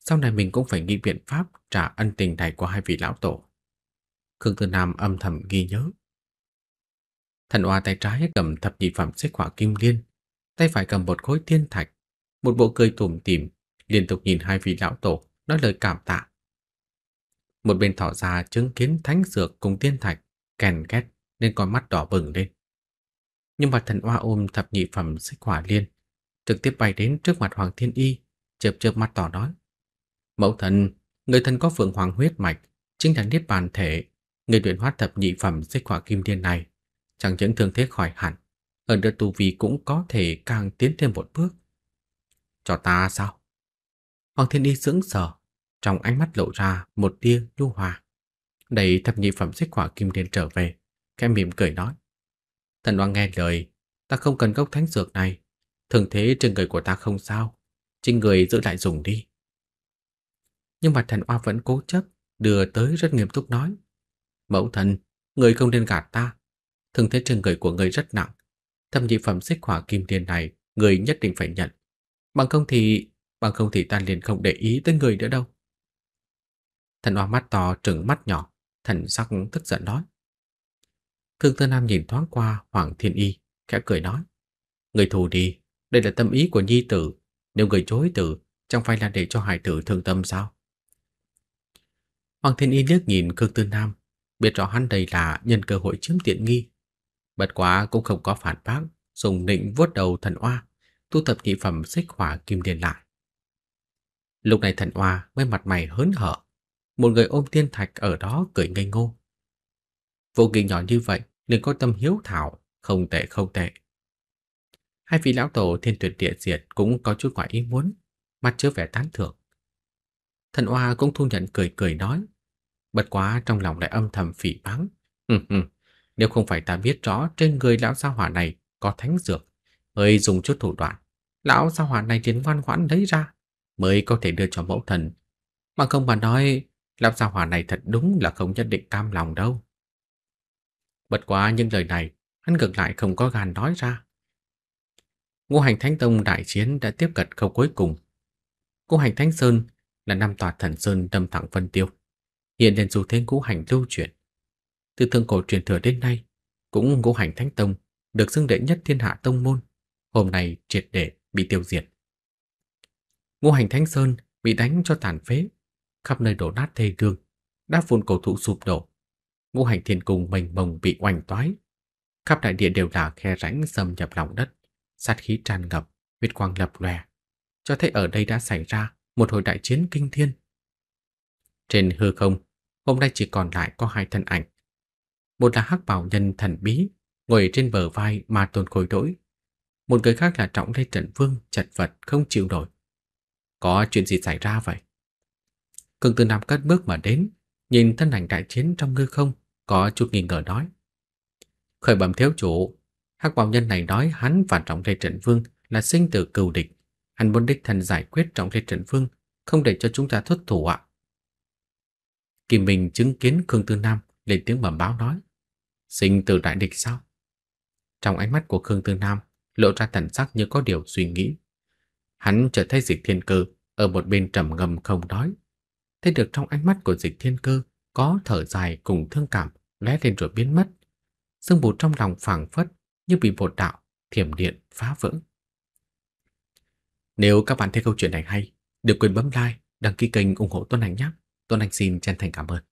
Speaker 1: sau này mình cũng phải nghĩ biện pháp trả ân tình này của hai vị lão tổ. Khương Tử Nam âm thầm ghi nhớ. Thần Oa tay trái cầm thập nhị phẩm xích hỏa kim liên, tay phải cầm một khối thiên thạch, một bộ cười tủm tỉm, liên tục nhìn hai vị lão tổ nói lời cảm tạ. Một bên thỏ ra chứng kiến thánh dược cùng thiên thạch kèn két nên con mắt đỏ bừng lên. Nhưng mà thần oa ôm thập nhị phẩm xích hỏa liên, trực tiếp bay đến trước mặt Hoàng Thiên Y, chớp chớp mắt tỏ nói: "Mẫu thần, người thần có phượng hoàng huyết mạch, chính là niết bàn thể, người luyện hóa thập nhị phẩm xích hỏa kim liên này chẳng những thương thế khỏi hẳn, hơn nữa tu vi cũng có thể càng tiến thêm một bước. Cho ta sao? Hoàng Thiên Y sững sờ, trong ánh mắt lộ ra một tia nhu hòa. Đẩy thập nhị phẩm xích hỏa kim liên trở về, khẽ mỉm cười nói: "Thần Hoàng nghe lời, ta không cần gốc thánh dược này, thường thế trên người của ta không sao, trên người giữ lại dùng đi." Nhưng mà thần oa vẫn cố chấp, đưa tới rất nghiêm túc nói: "Mẫu thần, người không nên gạt ta, thương thế trên người của người rất nặng. Thâm nhị phẩm xích hỏa kim tiền này người nhất định phải nhận. Bằng không thì, bằng không thì ta liền không để ý tới người nữa đâu. Thần hoa mắt to trừng mắt nhỏ, thần sắc tức giận nói. Thương Tư Nam nhìn thoáng qua Hoàng Thiên Y, khẽ cười nói. Người thù đi, đây là tâm ý của nhi tử. Nếu người chối tử, chẳng phải là để cho hải tử thương tâm sao? Hoàng Thiên Y liếc nhìn Khương Tư Nam, biết rõ hắn đây là nhân cơ hội chiếm tiện nghi, Bất quá cũng không có phản bác, dùng nịnh vuốt đầu thần oa, thu thập nhị phẩm xích hỏa kim điền lại. Lúc này thần oa mới mặt mày hớn hở, một người ôm thiên thạch ở đó cười ngây ngô. Vô kỳ nhỏ như vậy, đừng có tâm hiếu thảo, không tệ không tệ. Hai vị lão tổ thiên tuyệt địa diệt cũng có chút ngoài ý muốn, mặt chứa vẻ tán thưởng. Thần oa cũng thu nhận cười cười nói, bất quá trong lòng lại âm thầm phỉ báng. Nếu không phải ta biết rõ trên người lão gia hỏa này có thánh dược, mới dùng chút thủ đoạn, lão gia hỏa này liền ngoan ngoãn lấy ra, mới có thể đưa cho mẫu thần. Mà không mà nói, lão gia hỏa này thật đúng là không nhất định cam lòng đâu. Bất quá những lời này, hắn ngược lại không có gan nói ra. Ngũ hành Thánh Tông đại chiến đã tiếp cận khâu cuối cùng. Ngũ hành Thánh Sơn là năm tòa thần sơn đâm thẳng Vân Tiêu. Hiện lên dù thế ngũ hành lưu chuyển, từ thượng cổ truyền thừa đến nay, cũng ngũ hành thánh tông, được xưng đệ nhất thiên hạ tông môn, hôm nay triệt để bị tiêu diệt. Ngũ hành thánh sơn bị đánh cho tàn phế, khắp nơi đổ nát thê lương, đá phun cổ thụ sụp đổ, ngũ hành thiên cung mênh mông bị oanh toái, khắp đại địa đều là khe rãnh xâm nhập lòng đất, sát khí tràn ngập, huyết quang lập lòe, cho thấy ở đây đã xảy ra một hồi đại chiến kinh thiên. Trên hư không, hôm nay chỉ còn lại có hai thân ảnh, một là hắc bảo nhân thần bí ngồi trên bờ vai mà tồn khối đỗi. Một người khác là trọng lê trần vương chật vật không chịu nổi. Có chuyện gì xảy ra vậy? Cường tư nam cất bước mà đến, nhìn thân ảnh đại chiến trong ngư không, có chút nghi ngờ nói. Khởi bẩm thiếu chủ, hắc bảo nhân này nói hắn và trọng lê trần vương là sinh tử cừu địch. Hắn muốn đích thần giải quyết trọng lê trần vương, không để cho chúng ta thất thủ ạ. À. Kim Bình chứng kiến cường Tư Nam lên tiếng bẩm báo nói sinh từ đại địch sao? Trong ánh mắt của Khương Tư Nam lộ ra thần sắc như có điều suy nghĩ. Hắn chợt thấy dịch thiên cơ ở một bên trầm ngầm không nói. Thấy được trong ánh mắt của dịch thiên cơ có thở dài cùng thương cảm lóe lên rồi biến mất. Sương mù trong lòng phảng phất như bị một đạo thiểm điện phá vỡ. Nếu các bạn thấy câu chuyện này hay, đừng quên bấm like, đăng ký kênh ủng hộ Tuấn Anh nhé. Tuấn Anh xin chân thành cảm ơn.